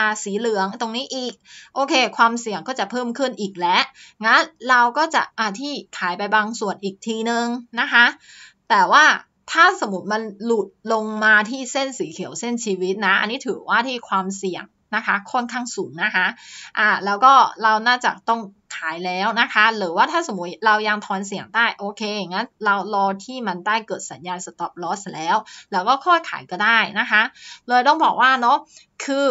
[SPEAKER 1] R สีเหลืองตรงนี้อีก โอเค ความเสี่ยงก็จะเพิ่มขึ้นอีกแล้วงั้นเราก็จะอาที่ขายไปบางส่วนอีกทีนึงนะคะแต่ว่าถ้าสมมติมันหลุดลงมาที่เส้นสีเขียวเส้นชีวิตนะ อันนี้ถือว่าที่ความเสี่ยงนะคะ ค่อนข้างสูงนะคะอ่าแล้วก็ เราน่าจะต้องขายแล้วนะคะ หรือว่าถ้าสมมติเรายังทอนเสียงได้โอเค งั้น เรารอที่มันได้เกิดสัญญาณ stop loss แล้วแล้วก็ค่อยขายก็ได้นะคะ เลยต้องบอกว่าเนาะคือ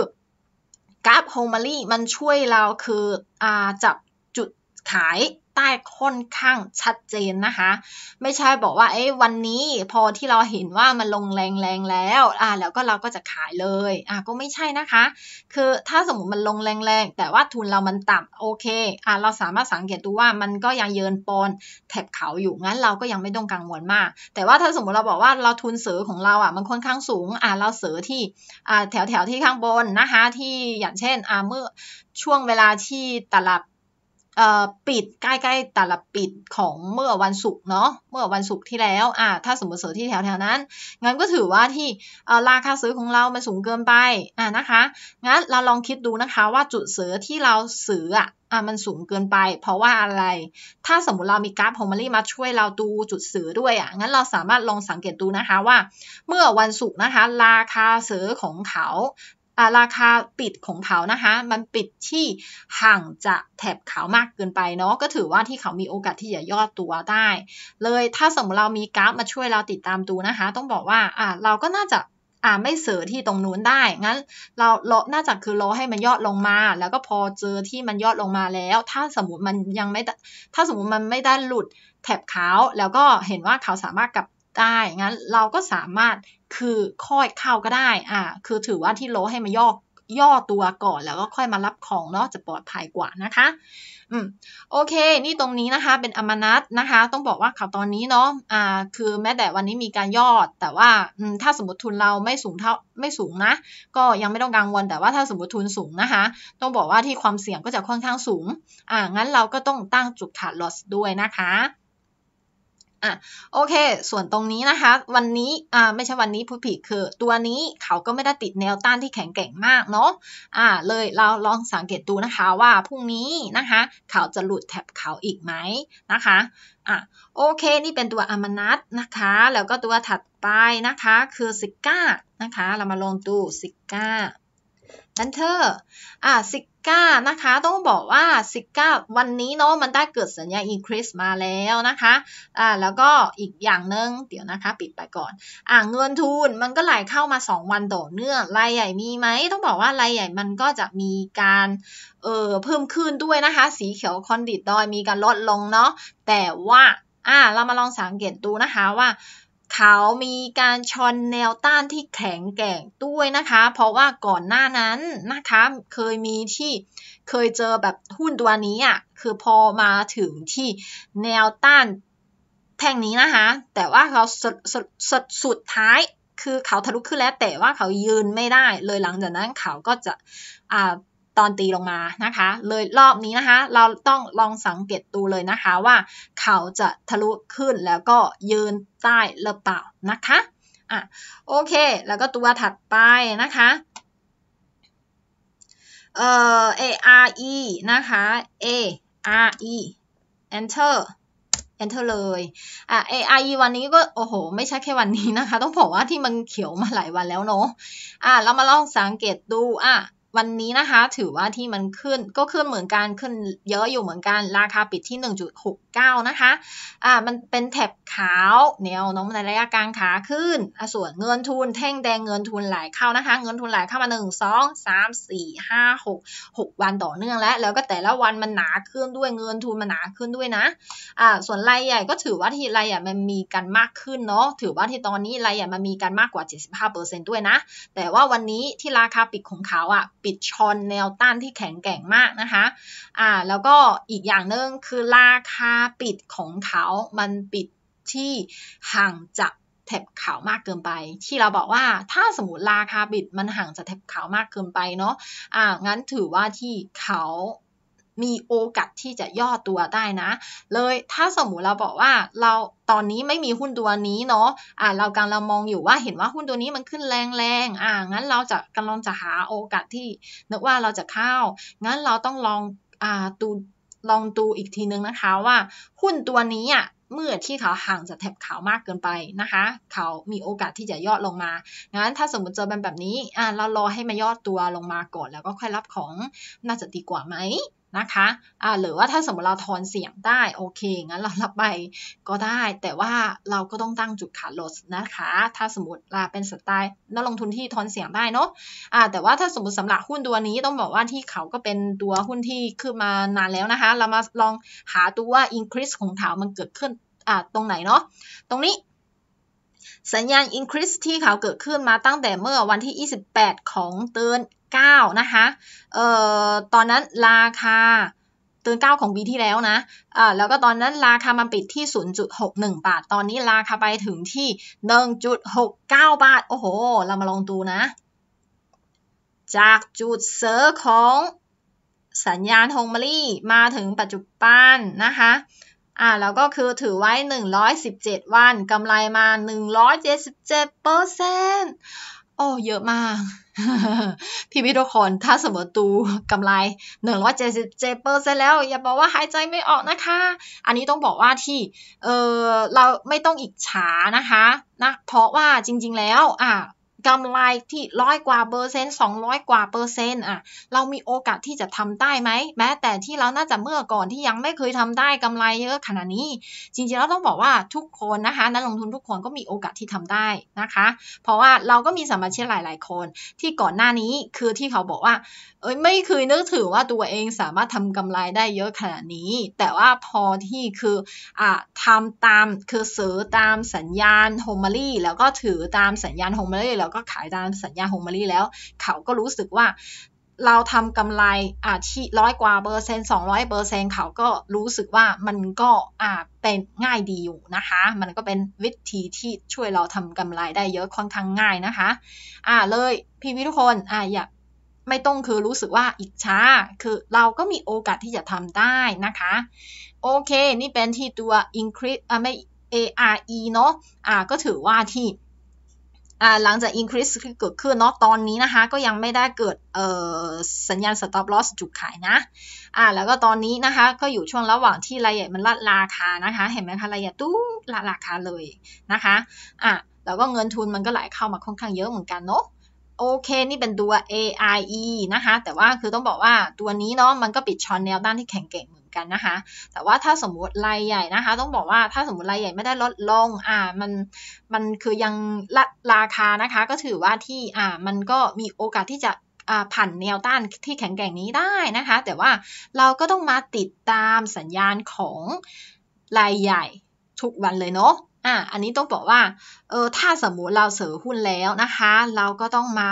[SPEAKER 1] กราฟโฮมารีมันช่วยเราคืออจับจุดขายใต้ค่อนข้างชัดเจนนะคะไม่ใช่บอกว่าเอ้วันนี้พอที่เราเห็นว่ามันลงแรงแรงแล้วอ่าแล้วก็เราก็จะขายเลยอ่าก็ไม่ใช่นะคะ คือถ้าสมมติมันลงแรงแรงแต่ว่าทุนเรามันต่ำโอเคอ่าเราสามารถสังเกตดูว่ามันก็ยังเยินปอนแถบเขาอยู่งั้นเราก็ยังไม่ต้องกังวลมาก แต่ว่าถ้าสมมติเราบอกว่าเราทุนเสือของเราอ่ะมันค่อนข้างสูงอ่าเราเสือที่อ่าแถวแถวที่ข้างบนนะคะที่อย่างเช่นอ่าเมื่อช่วงเวลาที่ตลาดปิดใกล้ๆตลาดปิดของเมื่อวันศุกร์เนาะ เมื่อวันศุกร์ที่แล้วอ่าถ้าสมมติเสือที่แถวๆนั้น งั้นก็ถือว่าที่ราคาซื้อของเรา มันสูงเกินไปอ่านะคะ งั้นเราลองคิดดูนะคะว่าจุดเสือที่เราซื้ออ่ะอ่มันสูงเกินไป เพราะว่าอะไร ถ้าสมมติเรามีกราฟองมารีมาช่วยเราดูจุดเสือด้วยอ่ะ งั้นเราสามารถลองสังเกตดูนะคะว่า เมื่อวันศุกร์นะคะ ราคาซื้อของเขาราคาปิดของเขานะคะมันปิดที่ห่างจากแถบขาวมากเกินไปเนาะก็ถือว่าที่เขามีโอกาสที่จะย่อตัวได้เลยถ้าสมมติเรามีกราฟมาช่วยเราติดตามดูนะคะ ต้องบอกว่าอ่าเราก็น่าจะอ่าไม่เสือที่ตรงนู้นได้งั้นเราเลาะน่าจะคือรอให้มันยอดลงมา แล้วก็พอเจอที่มันยอดลงมาแล้ว ถ้าสมมติมันยังไม่ถ้าสมมติมันไม่ได้หลุดแถบขาวแล้วก็เห็นว่าเขาสามารถกลับได้งั้นเราก็สามารถคือค่อยเข้าก็ได้ อ่า คือถือว่าที่โลให้มาย่อ ย่อตัวก่อน แล้วก็ค่อยมารับของเนาะ จะปลอดภัยกว่านะคะ อืม โอเค นี่ตรงนี้นะคะ เป็นอมานัตนะคะ ต้องบอกว่าข่าวตอนนี้เนาะ อ่า คือแม้แต่วันนี้มีการยอด แต่ว่าถ้าสมมติทุนเราไม่สูงเท่า ไม่สูงนะ ก็ยังไม่ต้องกังวล แต่ว่าถ้าสมมติทุนสูงนะคะ ต้องบอกว่าที่ความเสี่ยงก็จะค่อนข้างสูง อ่า งั้นเราก็ต้องตั้งจุดขาดลอส ด้วยนะคะอ่ะโอเค ส่วนตรงนี้นะคะ วันนี้อ่าไม่ใช่วันนี้พูดผิดคือตัวนี้เขาก็ไม่ได้ติดแนวต้านที่แข็งแกร่งมากเนาะอ่าเลยเราลองสังเกตดูนะคะว่าพรุ่งนี้นะคะ เขาจะหลุดแถบเขาอีกไหมนะคะอ่ะโอเคนี่เป็นตัวอมานัตนะคะ แล้วก็ตัวถัดไปนะคะคือซิก้านะคะ เรามาลองดูซิก้าดันเทอร์อ่าซิกก้านะคะต้องบอกว่าสิก้าวันนี้เนาะมันได้เกิดสัญญา increase มาแล้วนะคะอ่าแล้วก็อีกอย่างหนึ่งเดี๋ยวนะคะ ปิดไปก่อน อ่าเงินทุนมันก็ไหลเข้ามา 2 วันต่อเนื่องรายใหญ่มีไหมต้องบอกว่ารายใหญ่มันก็จะมีการเอ่อเพิ่มขึ้นด้วยนะคะ สีเขียวคอนดิตดอยมีการลดลงเนาะแต่ว่าอ่าเรามาลองสังเกตดูนะคะว่าเขามีการชนแนวต้านที่แข็งแกร่งด้วยนะคะ เพราะว่าก่อนหน้านั้นนะคะ เคยมีที่เคยเจอแบบหุ้นตัวนี้อ่ะ คือพอมาถึงที่แนวต้านแท่งนี้นะคะ แต่ว่าเขาสุดสุดสดสุดท้ายคือเขาทะลุขึ้นแล้วแต่ว่าเขายืนไม่ได้เลยหลังจากนั้นเขาก็จะอ่าตอนตีลงมานะคะเลยรอบนี้นะคะเราต้องลองสังเกตดูเลยนะคะว่าเขาจะทะลุขึ้นแล้วก็ยืนใต้หรือเปล่านะคะอ่ะโอเคแล้วก็ตัวถัดไปนะคะเอ่อ A R E นะคะ A R E enter enter เลยอ่ะ AI วันนี้ก็โอ้โห ไม่ใช่แค่วันนี้นะคะ ต้องบอกว่าที่มันเขียวมาหลายวันแล้วเนาะอ่ะเรามาลองสังเกตดูอ่ะวันนี้นะคะถือว่าที่มันขึ้นก็ขึ้นเหมือนกันขึ้น เยอะอยู่เหมือนกันราคาปิดที่ 1.69 นะคะอ่ามันเป็นแถบขาวแนวน้อมในระยะกลางขาขึ้นส่วนเงินทุนแท่งแดงเงินทุนไหลเข้านะคะ เงินทุนไหลเข้ามา1 2 3 4 5 6 6วันต่อเนื่องแล้วแล้วก็แต่ละวันมันหนาขึ้นด้วยเงินทุนมันหนาขึ้นด้วยนะอ่าส่วนรายใหญ่ก็ถือว่าที่รายใหญ่มันมีกันมากขึ้นเนาะถือว่าที่ตอนนี้รายใหญ่มันมีกันมากกว่า75%ด้วยนะ แต่ว่าวันนี้ที่ราคาปิดของเขาอ่ะปปิดชอนแนวต้านที่แข็งแกร่งมากนะคะ อ่า แล้วก็อีกอย่างหนึ่งคือราคาปิดของเขา มันปิดที่ห่างจากแถบขาวมากเกินไป ที่เราบอกว่าถ้าสมมติราคาบิดมันห่างจากแถบขาวมากเกินไปเนาะ อ่า งั้นถือว่าที่เขามีโอกาสที่จะย่อตัวได้นะ เลย ถ้าสมมุติเราบอกว่าเราตอนนี้ไม่มีหุ้นตัวนี้เนาะอ่าเรากำลังมองอยู่ว่าเห็นว่าหุ้นตัวนี้มันขึ้นแรงๆอ่างั้นเราจะกำลังจะหาโอกาสที่นึกว่าเราจะเข้า งั้นเราต้องลองอ่าดูลองดูอีกทีนึงนะคะว่า หุ้นตัวนี้อ่ะ เมื่อที่เขาห่างจากแถบขาวมากเกินไปนะคะ เขามีโอกาสที่จะย่อลงมา งั้นถ้าสมมติเจอแบบนี้เรารอให้มันย่อตัวลงมาก่อนแล้วก็ค่อยรับของน่าจะดีกว่าไหมนะคะาหรือว่าถ้าสมมติเราทอนเสียงได้โอเคงั้นเราลับไปก็ได้ แต่ว่าเราก็ต้องตั้งจุดขาลดนะคะ ถ้าสมมติเราเป็นสไตล์นักลงทุนที่ทอนเสียงได้เนาะาแต่ว่าถ้าสมมติสำหรับหุ้นตัวนี้ต้องบอกว่าที่เขาก็เป็นตัวหุ้นที่ขึ้นมานานแล้วนะคะ เรามาลองหาตัว่า increase ของเขามันเกิดขึ้นตรงไหนเนาะ ตรงนี้ สัญญาณ increase ที่เขาเกิดขึ้นมาตั้งแต่เมื่อวันที่ 28 ของเดือน9นะคะ เอ่อตอนนั้นราคาเตือน9ของปีที่แล้วนะอ่าแล้วก็ตอนนั้นราคามันปิดที่ 0.61 บาท ตอนนี้ราคาไปถึงที่ 1.69 บาท โอ้โห เรามาลองดูนะ จากจุดเซอร์ของสัญญาณฮงมารี่มาถึงปัจจุบันนะคะ อ่าแล้วก็คือถือไว้ 117 วัน กำไรมา 177%โอ้ เยอะมากพี่พี่ทุกคนถ้าสมมติตูกำไรหนึ่งร้อยเจ็ดสิบเจ็เปอร์เซ็นแล้ว อย่าบอกว่าหายใจไม่ออกนะคะ อันนี้ต้องบอกว่าที่เออเราไม่ต้องอิจฉานะคะนะเพราะว่าจริงๆแล้วอ่ากำไรที่ร้อยกว่าเปอร์เซ็นต์สองร้อยกว่าเปอร์เซ็นต์อ่ะเรามีโอกาสที่จะทำได้ไหมแม้ แต่ที่เราน่าจะเมื่อก่อนที่ยังไม่เคยทำได้กำไรเยอะขนาดนี้ จริงๆแล้วต้องบอกว่าทุกคนนะคะ นักลงทุนทุกคนก็มีโอกาสที่ทำได้นะคะ เพราะว่าเราก็มีสมาชิกหลาย ๆคน ที่ก่อนหน้านี้คือที่เขาบอกว่าไม่เคยนึกถือว่าตัวเองสามารถทำกำไรได้เยอะขนาดนี้ แต่ว่าพอที่คืออ่าทำตามคือซื้อตามสัญญาณโฮมารี่ แล้วก็ถือตามสัญญาณโฮมารี่ แล้วก็ขายตามสัญญาณโฮมารี่แล้ว เขาก็รู้สึกว่าเราทำกำไรอาชีร้อยกว่าเปอร์เซ็นต์สองร้อยเปอร์เซ็นต์เขาก็รู้สึกว่ามันก็อ่าเป็นง่ายดีอยู่นะคะ มันก็เป็นวิธีที่ช่วยเราทำกำไรได้เยอะค่อนข้างง่ายนะคะอ่าเลยพี่วิทุกคนอ่าอยากไม่ต้องคือรู้สึกว่าอิจฉาคือเราก็มีโอกาสที่จะทำได้นะคะ โอเคนี่เป็นที่ตัว increase อ่าไม่ ARE เนาะอ่าก็ถือว่าที่หลังจาก increase เกิดขึ้นเนาะตอนนี้นะคะก็ยังไม่ได้เกิดสัญญาณ stop loss จุดขายนะอ่าแล้วก็ตอนนี้นะคะก็อยู่ช่วงระหว่างที่รายใหญ่มันลดราคานะคะ เห็นไหมคะรายใหญ่ตู้ลดราคาเลยนะคะอ่าแล้วก็เงินทุนมันก็ไหลเข้ามาค่อนข้างเยอะเหมือนกันเนาะโอเคนี่เป็นตัว AIE นะคะ แต่ว่าคือต้องบอกว่าตัวนี้เนาะมันก็ปิดช้อนแนวด้านที่แข็งเก่งเหมือนกันนะคะ แต่ว่าถ้าสมมติรายใหญ่นะคะ ต้องบอกว่าถ้าสมมติรายใหญ่ไม่ได้ลดลงอ่ามันมันคือยังลราคานะคะ ก็ถือว่าที่อ่ามันก็มีโอกาสที่จะผ่านแนวต้านที่แข็งแกร่งนี้ได้นะคะ แต่ว่าเราก็ต้องมาติดตามสัญญาณของรายใหญ่ ทุกวันเลยเนาะอ่ะอันนี้ต้องบอกว่าเออถ้าสมมุติเราเสือหุ้นแล้วนะคะ เราก็ต้องมา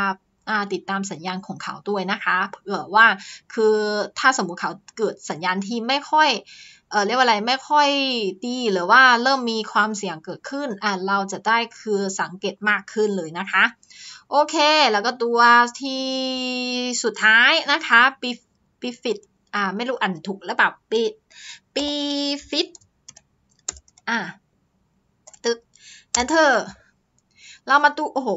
[SPEAKER 1] ติดตามสัญญาณของเขาด้วยนะคะเผื่อว่าคือถ้าสมมุติเขาเกิดสัญญาณที่ไม่ค่อยเออเรียกว่าอะไรไม่ค่อยดีหรือว่าเริ่มมีความเสี่ยงเกิดขึ้นอ่ะเราจะได้คือสังเกตมากขึ้นเลยนะคะ โอเคแล้วก็ตัวที่สุดท้ายนะคะปีปีฟิตอ่า ไม่รู้อ่านถูกหรือเปล่าปีปีฟิตอ่า enter เรามาดู โอ้โห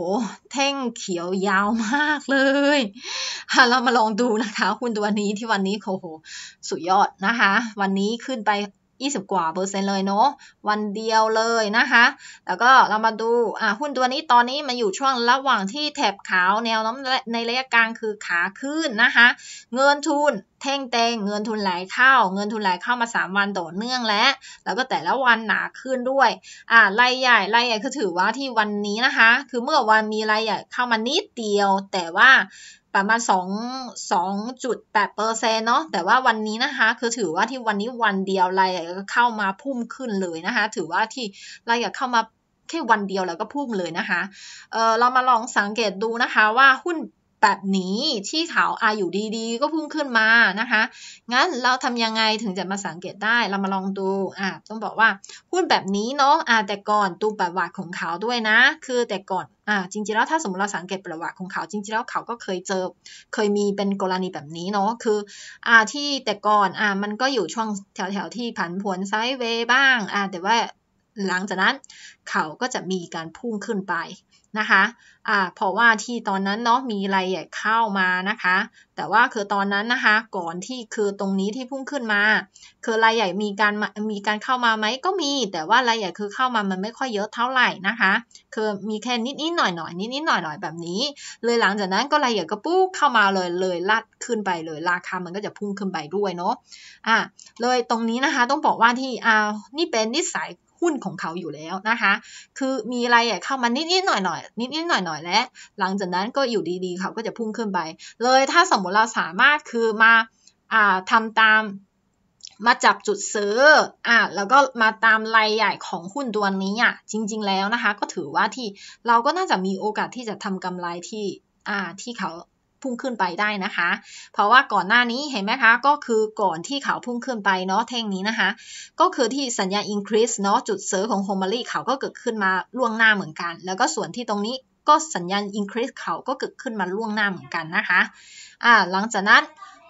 [SPEAKER 1] แท่งเขียวยาวมากเลย เรามาลองดูนะคะ คุณตัวนี้ที่วันนี้โอ้โหสุดยอดนะคะ วันนี้ขึ้นไป20กว่าเปอร์เซ็นต์เลยเนาะวันเดียวเลยนะคะ แล้วก็เรามาดู อ่าหุ้นตัวนี้ตอนนี้มันอยู่ช่วงระหว่างที่แถบขาวแนวน้ำในระยะกลางคือขาขึ้นนะคะ เงินทุนเท่งเตงเงินทุนไหลเข้าเงินทุนไหลเข้ามา3วันต่อเนื่องแล้วแล้วก็แต่ละวันหนาขึ้นด้วยอ่าไล่ใหญ่ไล่ใหญ่คือถือว่าที่วันนี้นะคะ คือเมื่อวันมีรายใหญ่เข้ามานิดเดียว แต่ว่าประมาณ2 2.8เปอร์เซ็นเนาะแต่ว่าวันนี้นะคะ คือถือว่าที่วันนี้วันเดียวไล่ก็เข้ามาพุ่มขึ้นเลยนะคะ ถือว่าที่ไล่ก็เข้ามาแค่วันเดียวแล้วก็พุ่งเลยนะคะเออเรามาลองสังเกตดูนะคะว่าหุ้นแบบนี้ที่เขาอาอยู่ดีๆก็พุ่งขึ้นมานะคะงั้นเราทำยังไงถึงจะมาสังเกตได้เรามาลองดูอ่าต้องบอกว่าหุ้นแบบนี้เนาะอ่แต่ก่อนดูประวัติของเขาด้วยนะ คือแต่ก่อนอ่า จริงๆแล้วถ้าสมมติเราสังเกตประวัติของเขา จริงๆแล้วเขาก็เคยเจอ เคยมีเป็นกรณีแบบนี้เนาะคืออ่ที่แต่ก่อนอ่มันก็อยู่ช่วงแถวๆที่ผันผวนไซด์เวบ้างอ่แต่ว่าหลังจากนั้นเขาก็จะมีการพุ่งขึ้นไปนะคะ อ่า เพราะว่าที่ตอนนั้นเนาะมีรายใหญ่เข้ามานะคะ แต่ว่าคือตอนนั้นนะคะ ก่อนที่คือตรงนี้ที่พุ่งขึ้นมา คือรายใหญ่มีการมีการเข้ามาไหมก็มี แต่ว่ารายใหญ่คือเข้ามามันไม่ค่อยเยอะเท่าไหร่นะคะ คือมีแค่นิดนิดหน่อยหน่อยนิดนิดหน่อยหน่อยแบบนี้ เลยหลังจากนั้นก็รายใหญ่ก็ปุ๊บเข้ามาเลยเลยลัดขึ้นไปเลยราคามันก็จะพุ่งขึ้นไปด้วยเนาะ อ่าเลยตรงนี้นะคะต้องบอกว่าที่ อ่านี่เป็นนิสัยหุ้นของเขาอยู่แล้วนะคะ คือมีอะไรเข้ามานิดๆหน่อยๆนนิดๆหน่อยๆและหลังจากนั้นก็อยู่ดีๆเขาก็จะพุ่งขึ้นไป เลยถ้าสมมติเราสามารถคือมาทำตามมาจับจุดซื้ออ่ะแล้วก็มาตามรายใหญ่ของหุ้นตัวนี้อ่ะจริงๆแล้วนะคะก็ถือว่าที่เราก็น่าจะมีโอกาสที่จะทำกำไรที่อ่าที่เขาพุ่งขึ้นไปได้นะคะ เพราะว่าก่อนหน้านี้เห็นไหมคะ ก็คือก่อนที่เขาพุ่งขึ้นไปเนาะแท่งนี้นะคะ ก็คือที่สัญญาอินคริสเนาะจุดเซอร์ของโฮมารีเขาก็เกิดขึ้นมาล่วงหน้าเหมือนกัน แล้วก็ส่วนที่ตรงนี้ก็สัญญาอินคริสเขาก็เกิดขึ้นมาล่วงหน้าเหมือนกันนะคะอ่าหลังจากนั้น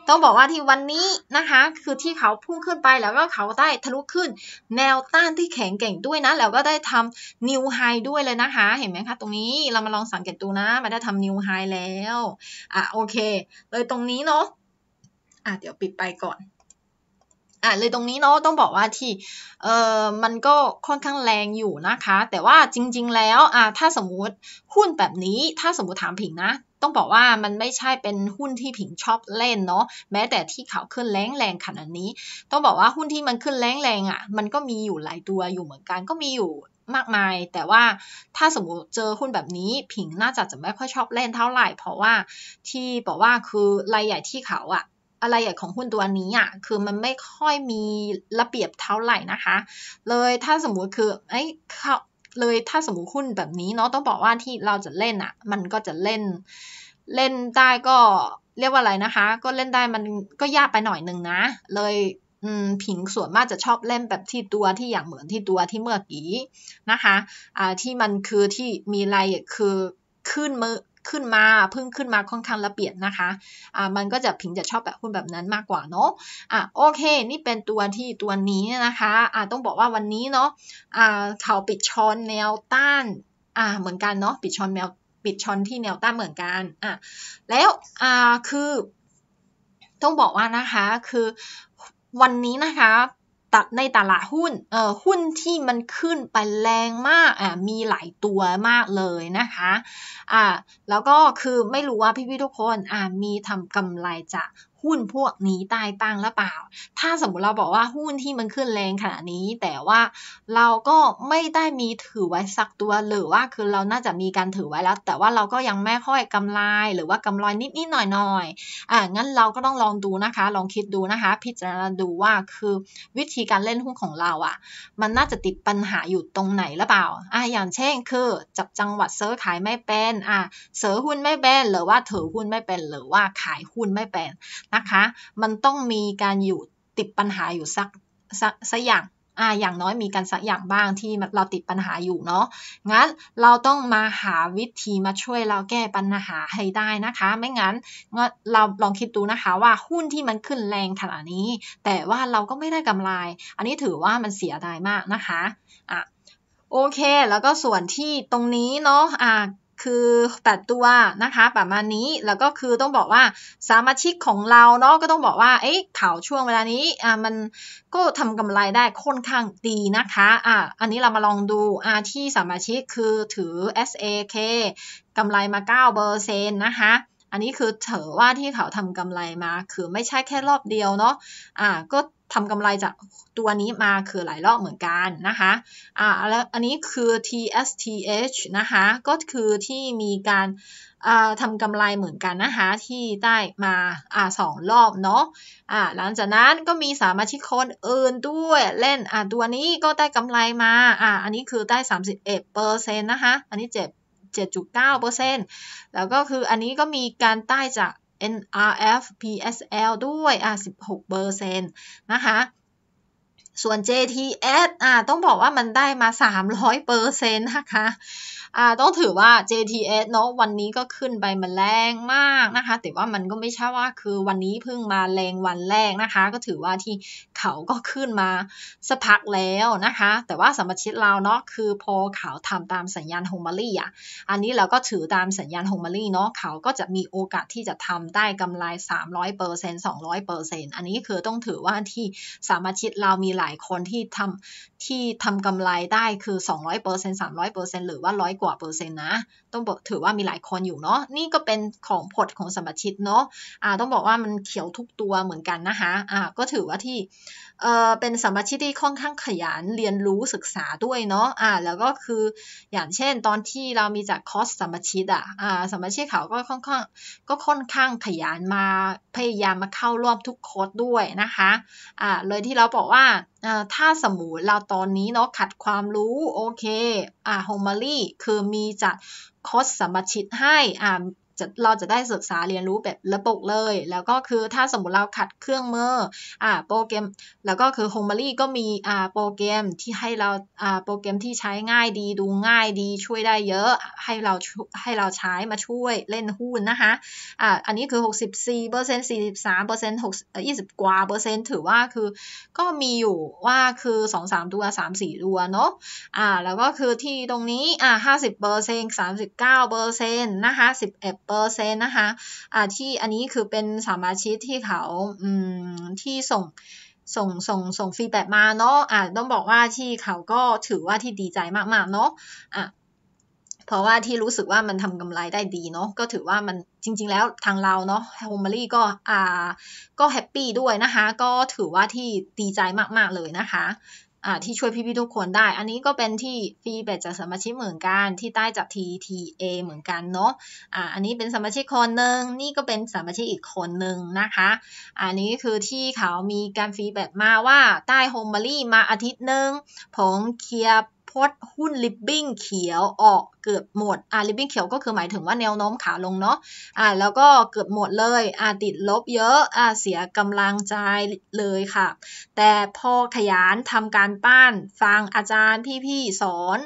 [SPEAKER 1] ต้องบอกว่าที่วันนี้นะคะ คือที่เขาพุ่งขึ้นไปแล้วก็เขาได้ทะลุขึ้น แนวต้านที่แข็งเก่งด้วยนะ แล้วก็ได้ทำนิวไฮด้วยเลยนะคะ เห็นไหมคะตรงนี้เรามาลองสังเกตดูนะ มันได้ทำนิวไฮแล้วอ่ะโอเค เลยตรงนี้เนาะอ่ะเดี๋ยวปิดไปก่อนอ่ะเลยตรงนี้เนาะต้องบอกว่าที่เอ่อมันก็ค่อนข้างแรงอยู่นะคะ แต่ว่าจริงๆแล้วอ่ะถ้าสมมุติหุ้นแบบนี้ถ้าสมมติถามผิงนะต้องบอกว่ามันไม่ใช่เป็นหุ้นที่ผิงชอบเล่นเนาะแม้แต่ที่เขาขึ้นแรง แรงขนาดนี้ ต้องบอกว่าหุ้นที่มันขึ้นแรงแรงอ่ะมันก็มีอยู่หลายตัวอยู่เหมือนกันก็มีอยู่มากมาย แต่ว่า ถ้าสมมติเจอหุ้นแบบนี้ผิงน่าจะจะไม่ค่อยชอบเล่นเท่าไหร่ เพราะว่าที่บอกว่าคือรายใหญ่ที่เขาอะอะไรใหญ่ของหุ้นตัวนี้อ่ะคือมันไม่ค่อยมีระเบียบเท่าไหร่นะคะ เลยถ้าสมมุติคือไอ้เขาเลยถ้าสมมติหุ้นแบบนี้เนาะต้องบอกว่าที่เราจะเล่นอะ่ะมันก็จะเล่น เล่นได้ก็เรียกว่าอะไรนะคะ ก็เล่นได้มันก็ยากไปหน่อยหนึ่งนะ เลยผิงส่วนมากจะชอบเล่นแบบที่ตัวที่อย่างเหมือนที่ตัวที่เมื่อกี้ นะคะะที่มันคือที่มีะายคือขึ้นมืขึ้นมาเพิ่งขึ้นมาค่อนข้างละเอียดนะคะ อ่ามันก็จะผิงจะชอบแบบหุ้นแบบนั้นมากกว่าเนาะ อ่ะโอเค นี่เป็นตัวที่ตัวนี้นะคะ อ่าต้องบอกว่าวันนี้เนาะ อ่าเขาปิดช้อนแนวต้าน อ่าเหมือนกันเนาะปิดช้อนแนวปิดช้อนที่แนวต้านเหมือนกัน อ่ะแล้ว อ่าคือต้องบอกว่านะคะ คือวันนี้นะคะตัดในตลาดหุ้น เอ่อ หุ้นที่มันขึ้นไปแรงมาก อ่ามีหลายตัวมากเลยนะคะ อ่า แล้วก็คือไม่รู้ว่าพี่พี่ทุกคน อ่ามีทำกำไรจากหุ้นพวกนี้ตายตั้งหรือเปล่า ถ้าสมมติเราบอกว่าหุ้นที่มันขึ้นแรงขนาดนี้ แต่ว่าเราก็ไม่ได้มีถือไว้สักตัว หรือว่าคือเราน่าจะมีการถือไว้แล้ว แต่ว่าเราก็ยังไม่ค่อยกำไร หรือว่ากำไรนิดนิดหน่อยหน่อยอ่า งั้นเราก็ต้องลองดูนะคะ ลองคิดดูนะคะ พิจารณาดูว่าคือวิธีการเล่นหุ้นของเราอะ่ะ มันน่าจะติดปัญหาอยู่ตรงไหนหรือเปล่า อ่า อย่างเช่นคือจับจังหวัดเซอร์ขายไม่เป็น อ่าเซอร์หุ้นไม่เป็น หรือว่าถือหุ้นไม่เป็น หรือว่าขายหุ้นไม่เป็นนะคะ มันต้องมีการอยู่ติดปัญหาอยู่สักสักสักอย่างอ่าอย่างน้อยมีกันสักอย่างบ้างที่เราติดปัญหาอยู่เนาะ งั้นเราต้องมาหาวิธีมาช่วยเราแก้ปัญหาให้ได้นะคะ ไม่งั้นเราลองคิดดูนะคะว่าหุ้นที่มันขึ้นแรงขนาดนี้ แต่ว่าเราก็ไม่ได้กำไร อันนี้ถือว่ามันเสียดายมากนะคะอ่ะโอเค แล้วก็ส่วนที่ตรงนี้เนาะ อ่าคือ 8 ตัวนะคะ ประมาณนี้ แล้วก็คือต้องบอกว่า สมาชิกของเราเนาะ ก็ต้องบอกว่า เอ๊ะข่าวช่วงเวลานี้ อ่ามัน ก็ทำกำไรได้ค่อนข้างดีนะคะ อ่า อันนี้เรามาลองดู อ่า ที่สมาชิกคือถือ SAK กำไรมา9เปอร์เซ็นต์นะคะ อันนี้คือเถอว่าที่เขาทำกำไรมา คือไม่ใช่แค่รอบเดียวเนาะ อ่า ก็ทำกำไรจากตัวนี้มาคือหลายรอบเหมือนกันนะคะ อ่าแล้วอันนี้คือ TSTH นะคะ ก็คือที่มีการ อ่าทำกำไรเหมือนกันนะคะที่ได้มา อ่าสองรอบเนาะ อ่าหลังจากนั้นก็มีสามาชิกคนอื่นด้วยเล่น อ่าตัวนี้ก็ได้กำไรมา อ่าอันนี้คือได้สสามิบเปอร์เซ็นต์นะคะ อันนี้เจ็บ7.9%แล้วก็คืออันนี้ก็มีการใต้จาก NRF PSL ด้วยอ่ะ16 เปอร์เซ็นต์นะคะ ส่วน JTS อ่า ต้องบอกว่ามันได้มา 300%นะคะอ่าต้องถือว่า JTS เนาะวันนี้ก็ขึ้นไปมันแรงมากนะคะ แต่ว่ามันก็ไม่ใช่ว่าคือวันนี้เพิ่งมาแรงวันแรกนะคะ ก็ถือว่าที่เขาก็ขึ้นมาสักพักแล้วนะคะ แต่ว่าสมาชิกเราเนาะคือ พอเขาทำตามสัญญาณโฮมารี่อ่ะอันนี้เราก็ถือตามสัญญาณโฮมารี่เนาะเขาก็จะมีโอกาสที่จะทำได้กำไร 300 200%รอ้อเปอร์เซ็นต์อันนี้คือต้องถือว่าที่สมาชิกเรามีหลายคนที่ทำที่ทำกำไรได้คือ 200% 300%หรือว่าร้อย挂少百分ต้องบอกถือว่ามีหลายคนอยู่เนาะนี่ก็เป็นของผลของสมาชิกเนาะอ่าต้องบอกว่ามันเขียวทุกตัวเหมือนกันนะคะอ่าก็ถือว่าที่เอ่อเป็นสมาชิกที่ค่อนข้างขยันเรียนรู้ศึกษาด้วยเนาะอ่าแล้วก็คืออย่างเช่น ตอนที่เรามีจากคอสสมาชิกอ่ะอ่าสมาชิกเขาก็ค่อนข้างก็ค่อนข้างขยันมาพยายามมาเข้าร่วมทุกคอร์สด้วยนะคะอ่าเลยที่เราบอกว่าถ้าสมมุติเราตอนนี้เนาะขัดความรู้โอเคอ่าโฮมารี่คือมีจัดคตสมชิตให้อ่าจะเราจะได้ศึกษาเรียนรู้แบบระบบเลย แล้วก็คือถ้าสมมติเราขัดเครื่องมืออ่าโปรแกรม แล้วก็คือ h ฮ m e m r y ก็มีอ่าโปรแกรมที่ให้เราอ่าโปรแกรมที่ใช้ง่ายดีดูง่ายดีช่วยได้เยอะให้เราให้เราใช้มาช่วยเล่นหุ้นนะคะอ่าอันนี้คือ 64เปอร์เซ็นต์43เปอร์เซ็นต์6 20 กว่าเปอร์เซ็นต์ถือว่าคือ ก็มีอยู่ว่าคือ 2 3 ตัว 3 4 ตัวเนาะอ่าแล้วก็คือที่ตรงนี้อ่า50เปอร์เซ็นต์39เปอร์เซ็นต์นะคะ 11เปอร์ซ็นนะคะอ่าที่อันนี้คือเป็นสมาชิกที่เขาอืมที่ส่งส่งส่งส่งฟีดแบ็มาเนาะอ่าต้องบอกว่าที่เขาก็ถือว่าที่ดีใจมากๆเนาะอ่ะเพราะว่าที่รู้สึกว่ามันทำกำไรได้ดีเนาะ ก็ถือว่ามันจริงๆ แล้วทางเราเนาะโฮมมารี่ก็อ่า ก็แฮปปี้ ด้วยนะคะ ก็ถือว่าที่ดีใจมากๆเลยนะคะที่ช่วยพี่ๆทุกคนได้ อันนี้ก็เป็นที่ฟรีแบตจากสมาชิกเหมือนกัน ที่ใต้จับ TTA เหมือนกันเนาะอันนี้เป็นสมาชิกคนหนึ่งนี่ก็เป็นสมาชิกอีกคนหนึ่งนะคะ อันนี้คือที่เขามีการฟรีแบตมาว่าใต้โฮมบารี่มาอาทิตย์หนึ่งผมเคลียร์พจน์หุ้นลิบบิ้งเขียวออกเกือบหมดอ่าลิบบิ้งเขียวก็คือหมายถึงว่าแนวโน้มขาลงเนาะอ่าแล้วก็เกือบหมดเลยอ่าติดลบเยอะอ่าเสียกำลังใจเลยค่ะ แต่พอขยันทำการป้าน ฟังอาจารย์พี่ๆสอน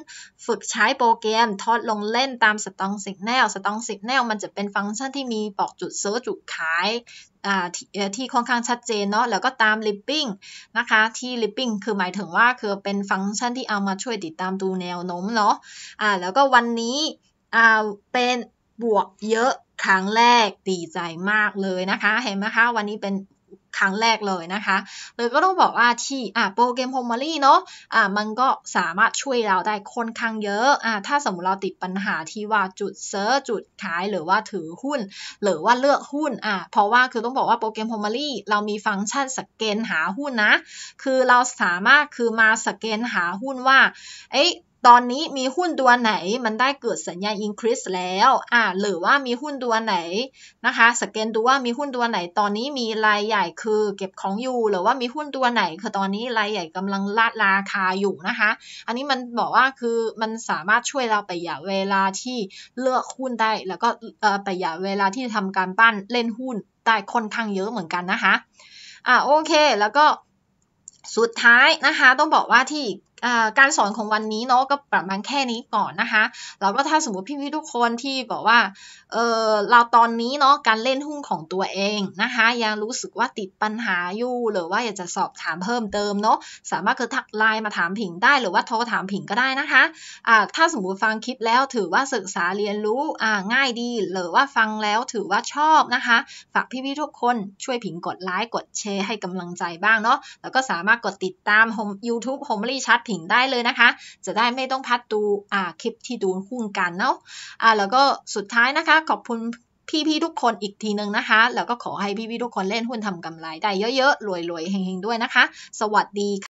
[SPEAKER 1] ฝึกใช้โปรแกรมทอดลงเล่นตามสตองสิกแนลสตองสิกแนลมันจะเป็นฟังก์ชันที่มีบอกจุดซื้อจุดขายทที่ค่อนข้างชัดเจนเนาะแล้วก็ตามลิปปิ้งนะคะ ที่ลิปปิ้งคือหมายถึงว่าคือเป็นฟังก์ชันที่เอามาช่วยติดตามดูแนวโน้มเนาะอ่าแล้วก็วันนี้อ่าเป็นบวกเยอะครั้งแรกดีใจมากเลยนะคะเห็นไหมคะ วันนี้เป็นครั้งแรกเลยนะคะเลยก็ต้องบอกว่าที่โปรแกรมโฮมารีเนาะะมันก็สามารถช่วยเราได้ค่อนข้างเยอะอะ ถ้าสมมติเราติดปัญหาที่ว่าจุดเซิร์ชจุดขายหรือว่าถือหุ้น หรือว่าเลือกหุ้น เพราะว่าคือต้องบอกว่าโปรแกรมโฮมารีเรามีฟังก์ชันสแกนหาหุ้นนะ คือเราสามารถคือมาสแกนหาหุ้นว่าเอ๊ะตอนนี้มีหุ้นตัวไหนมันได้เกิดสัญญาณ increase แล้วอ่าหรือว่ามีหุ้นตัวไหนนะคะสแกนดูว่ามีหุ้นตัวไหนตอนนี้มีรายใหญ่คือ เก็บของอยู่หรือว่ามีหุ้นตัวไหนคือตอนนี้รายใหญ่กำลังลาดราคาอยู่นะคะ อันนี้มันบอกว่าคือมันสามารถช่วยเราประหยัดเวลาที่เลือกหุ้นได้ แล้วก็ประหยัดเวลาที่ทำการปั้นเล่นหุ้นได้ค่อนข้างเยอะเหมือนกันนะคะอ่าโอเคแล้วก็สุดท้ายนะคะต้องบอกว่าที่การสอนของวันนี้เนาะก็ประมาณแค่นี้ก่อนนะคะแล้วก็ถ้าสมมติพี่พี่ทุกคนที่บอกว่าเออเราตอนนี้เนาะการเล่นหุ้นของตัวเองนะคะยังรู้สึกว่าติดปัญหาอยู่ หรือว่าอยากจะสอบถามเพิ่มเติมเนาะสามารถคือทักไลน์มาถามผิงได้หรือว่าโทรถามผิงก็ได้นะคะาถ้าสมมติฟังคลิปแล้วถือว่าศึกษาเรียนรู้ง่ายดี หรือว่าฟังแล้วถือว่าชอบนะคะฝากพี่พี่ทุกคนช่วยผิงกดไลค์กดแชร์ให้กำลังใจบ้างเนาะแล้วก็สามารถกดติดตาม YouTube Homely Chat ผิงถได้เลยนะคะ จะได้ไม่ต้องพัดดูอ่าคลิปที่ดูหุ้นกันเนาะอ่าแล้วก็สุดท้ายนะคะ ขอบคุณพี่ๆทุกคนอีกทีนึงนะคะ แล้วก็ขอให้พี่ๆทุกคนเล่นหุ้นทำกำไรได้เยอะๆ รวยๆเฮงๆ ด้วยนะคะ สวัสดีค่ะ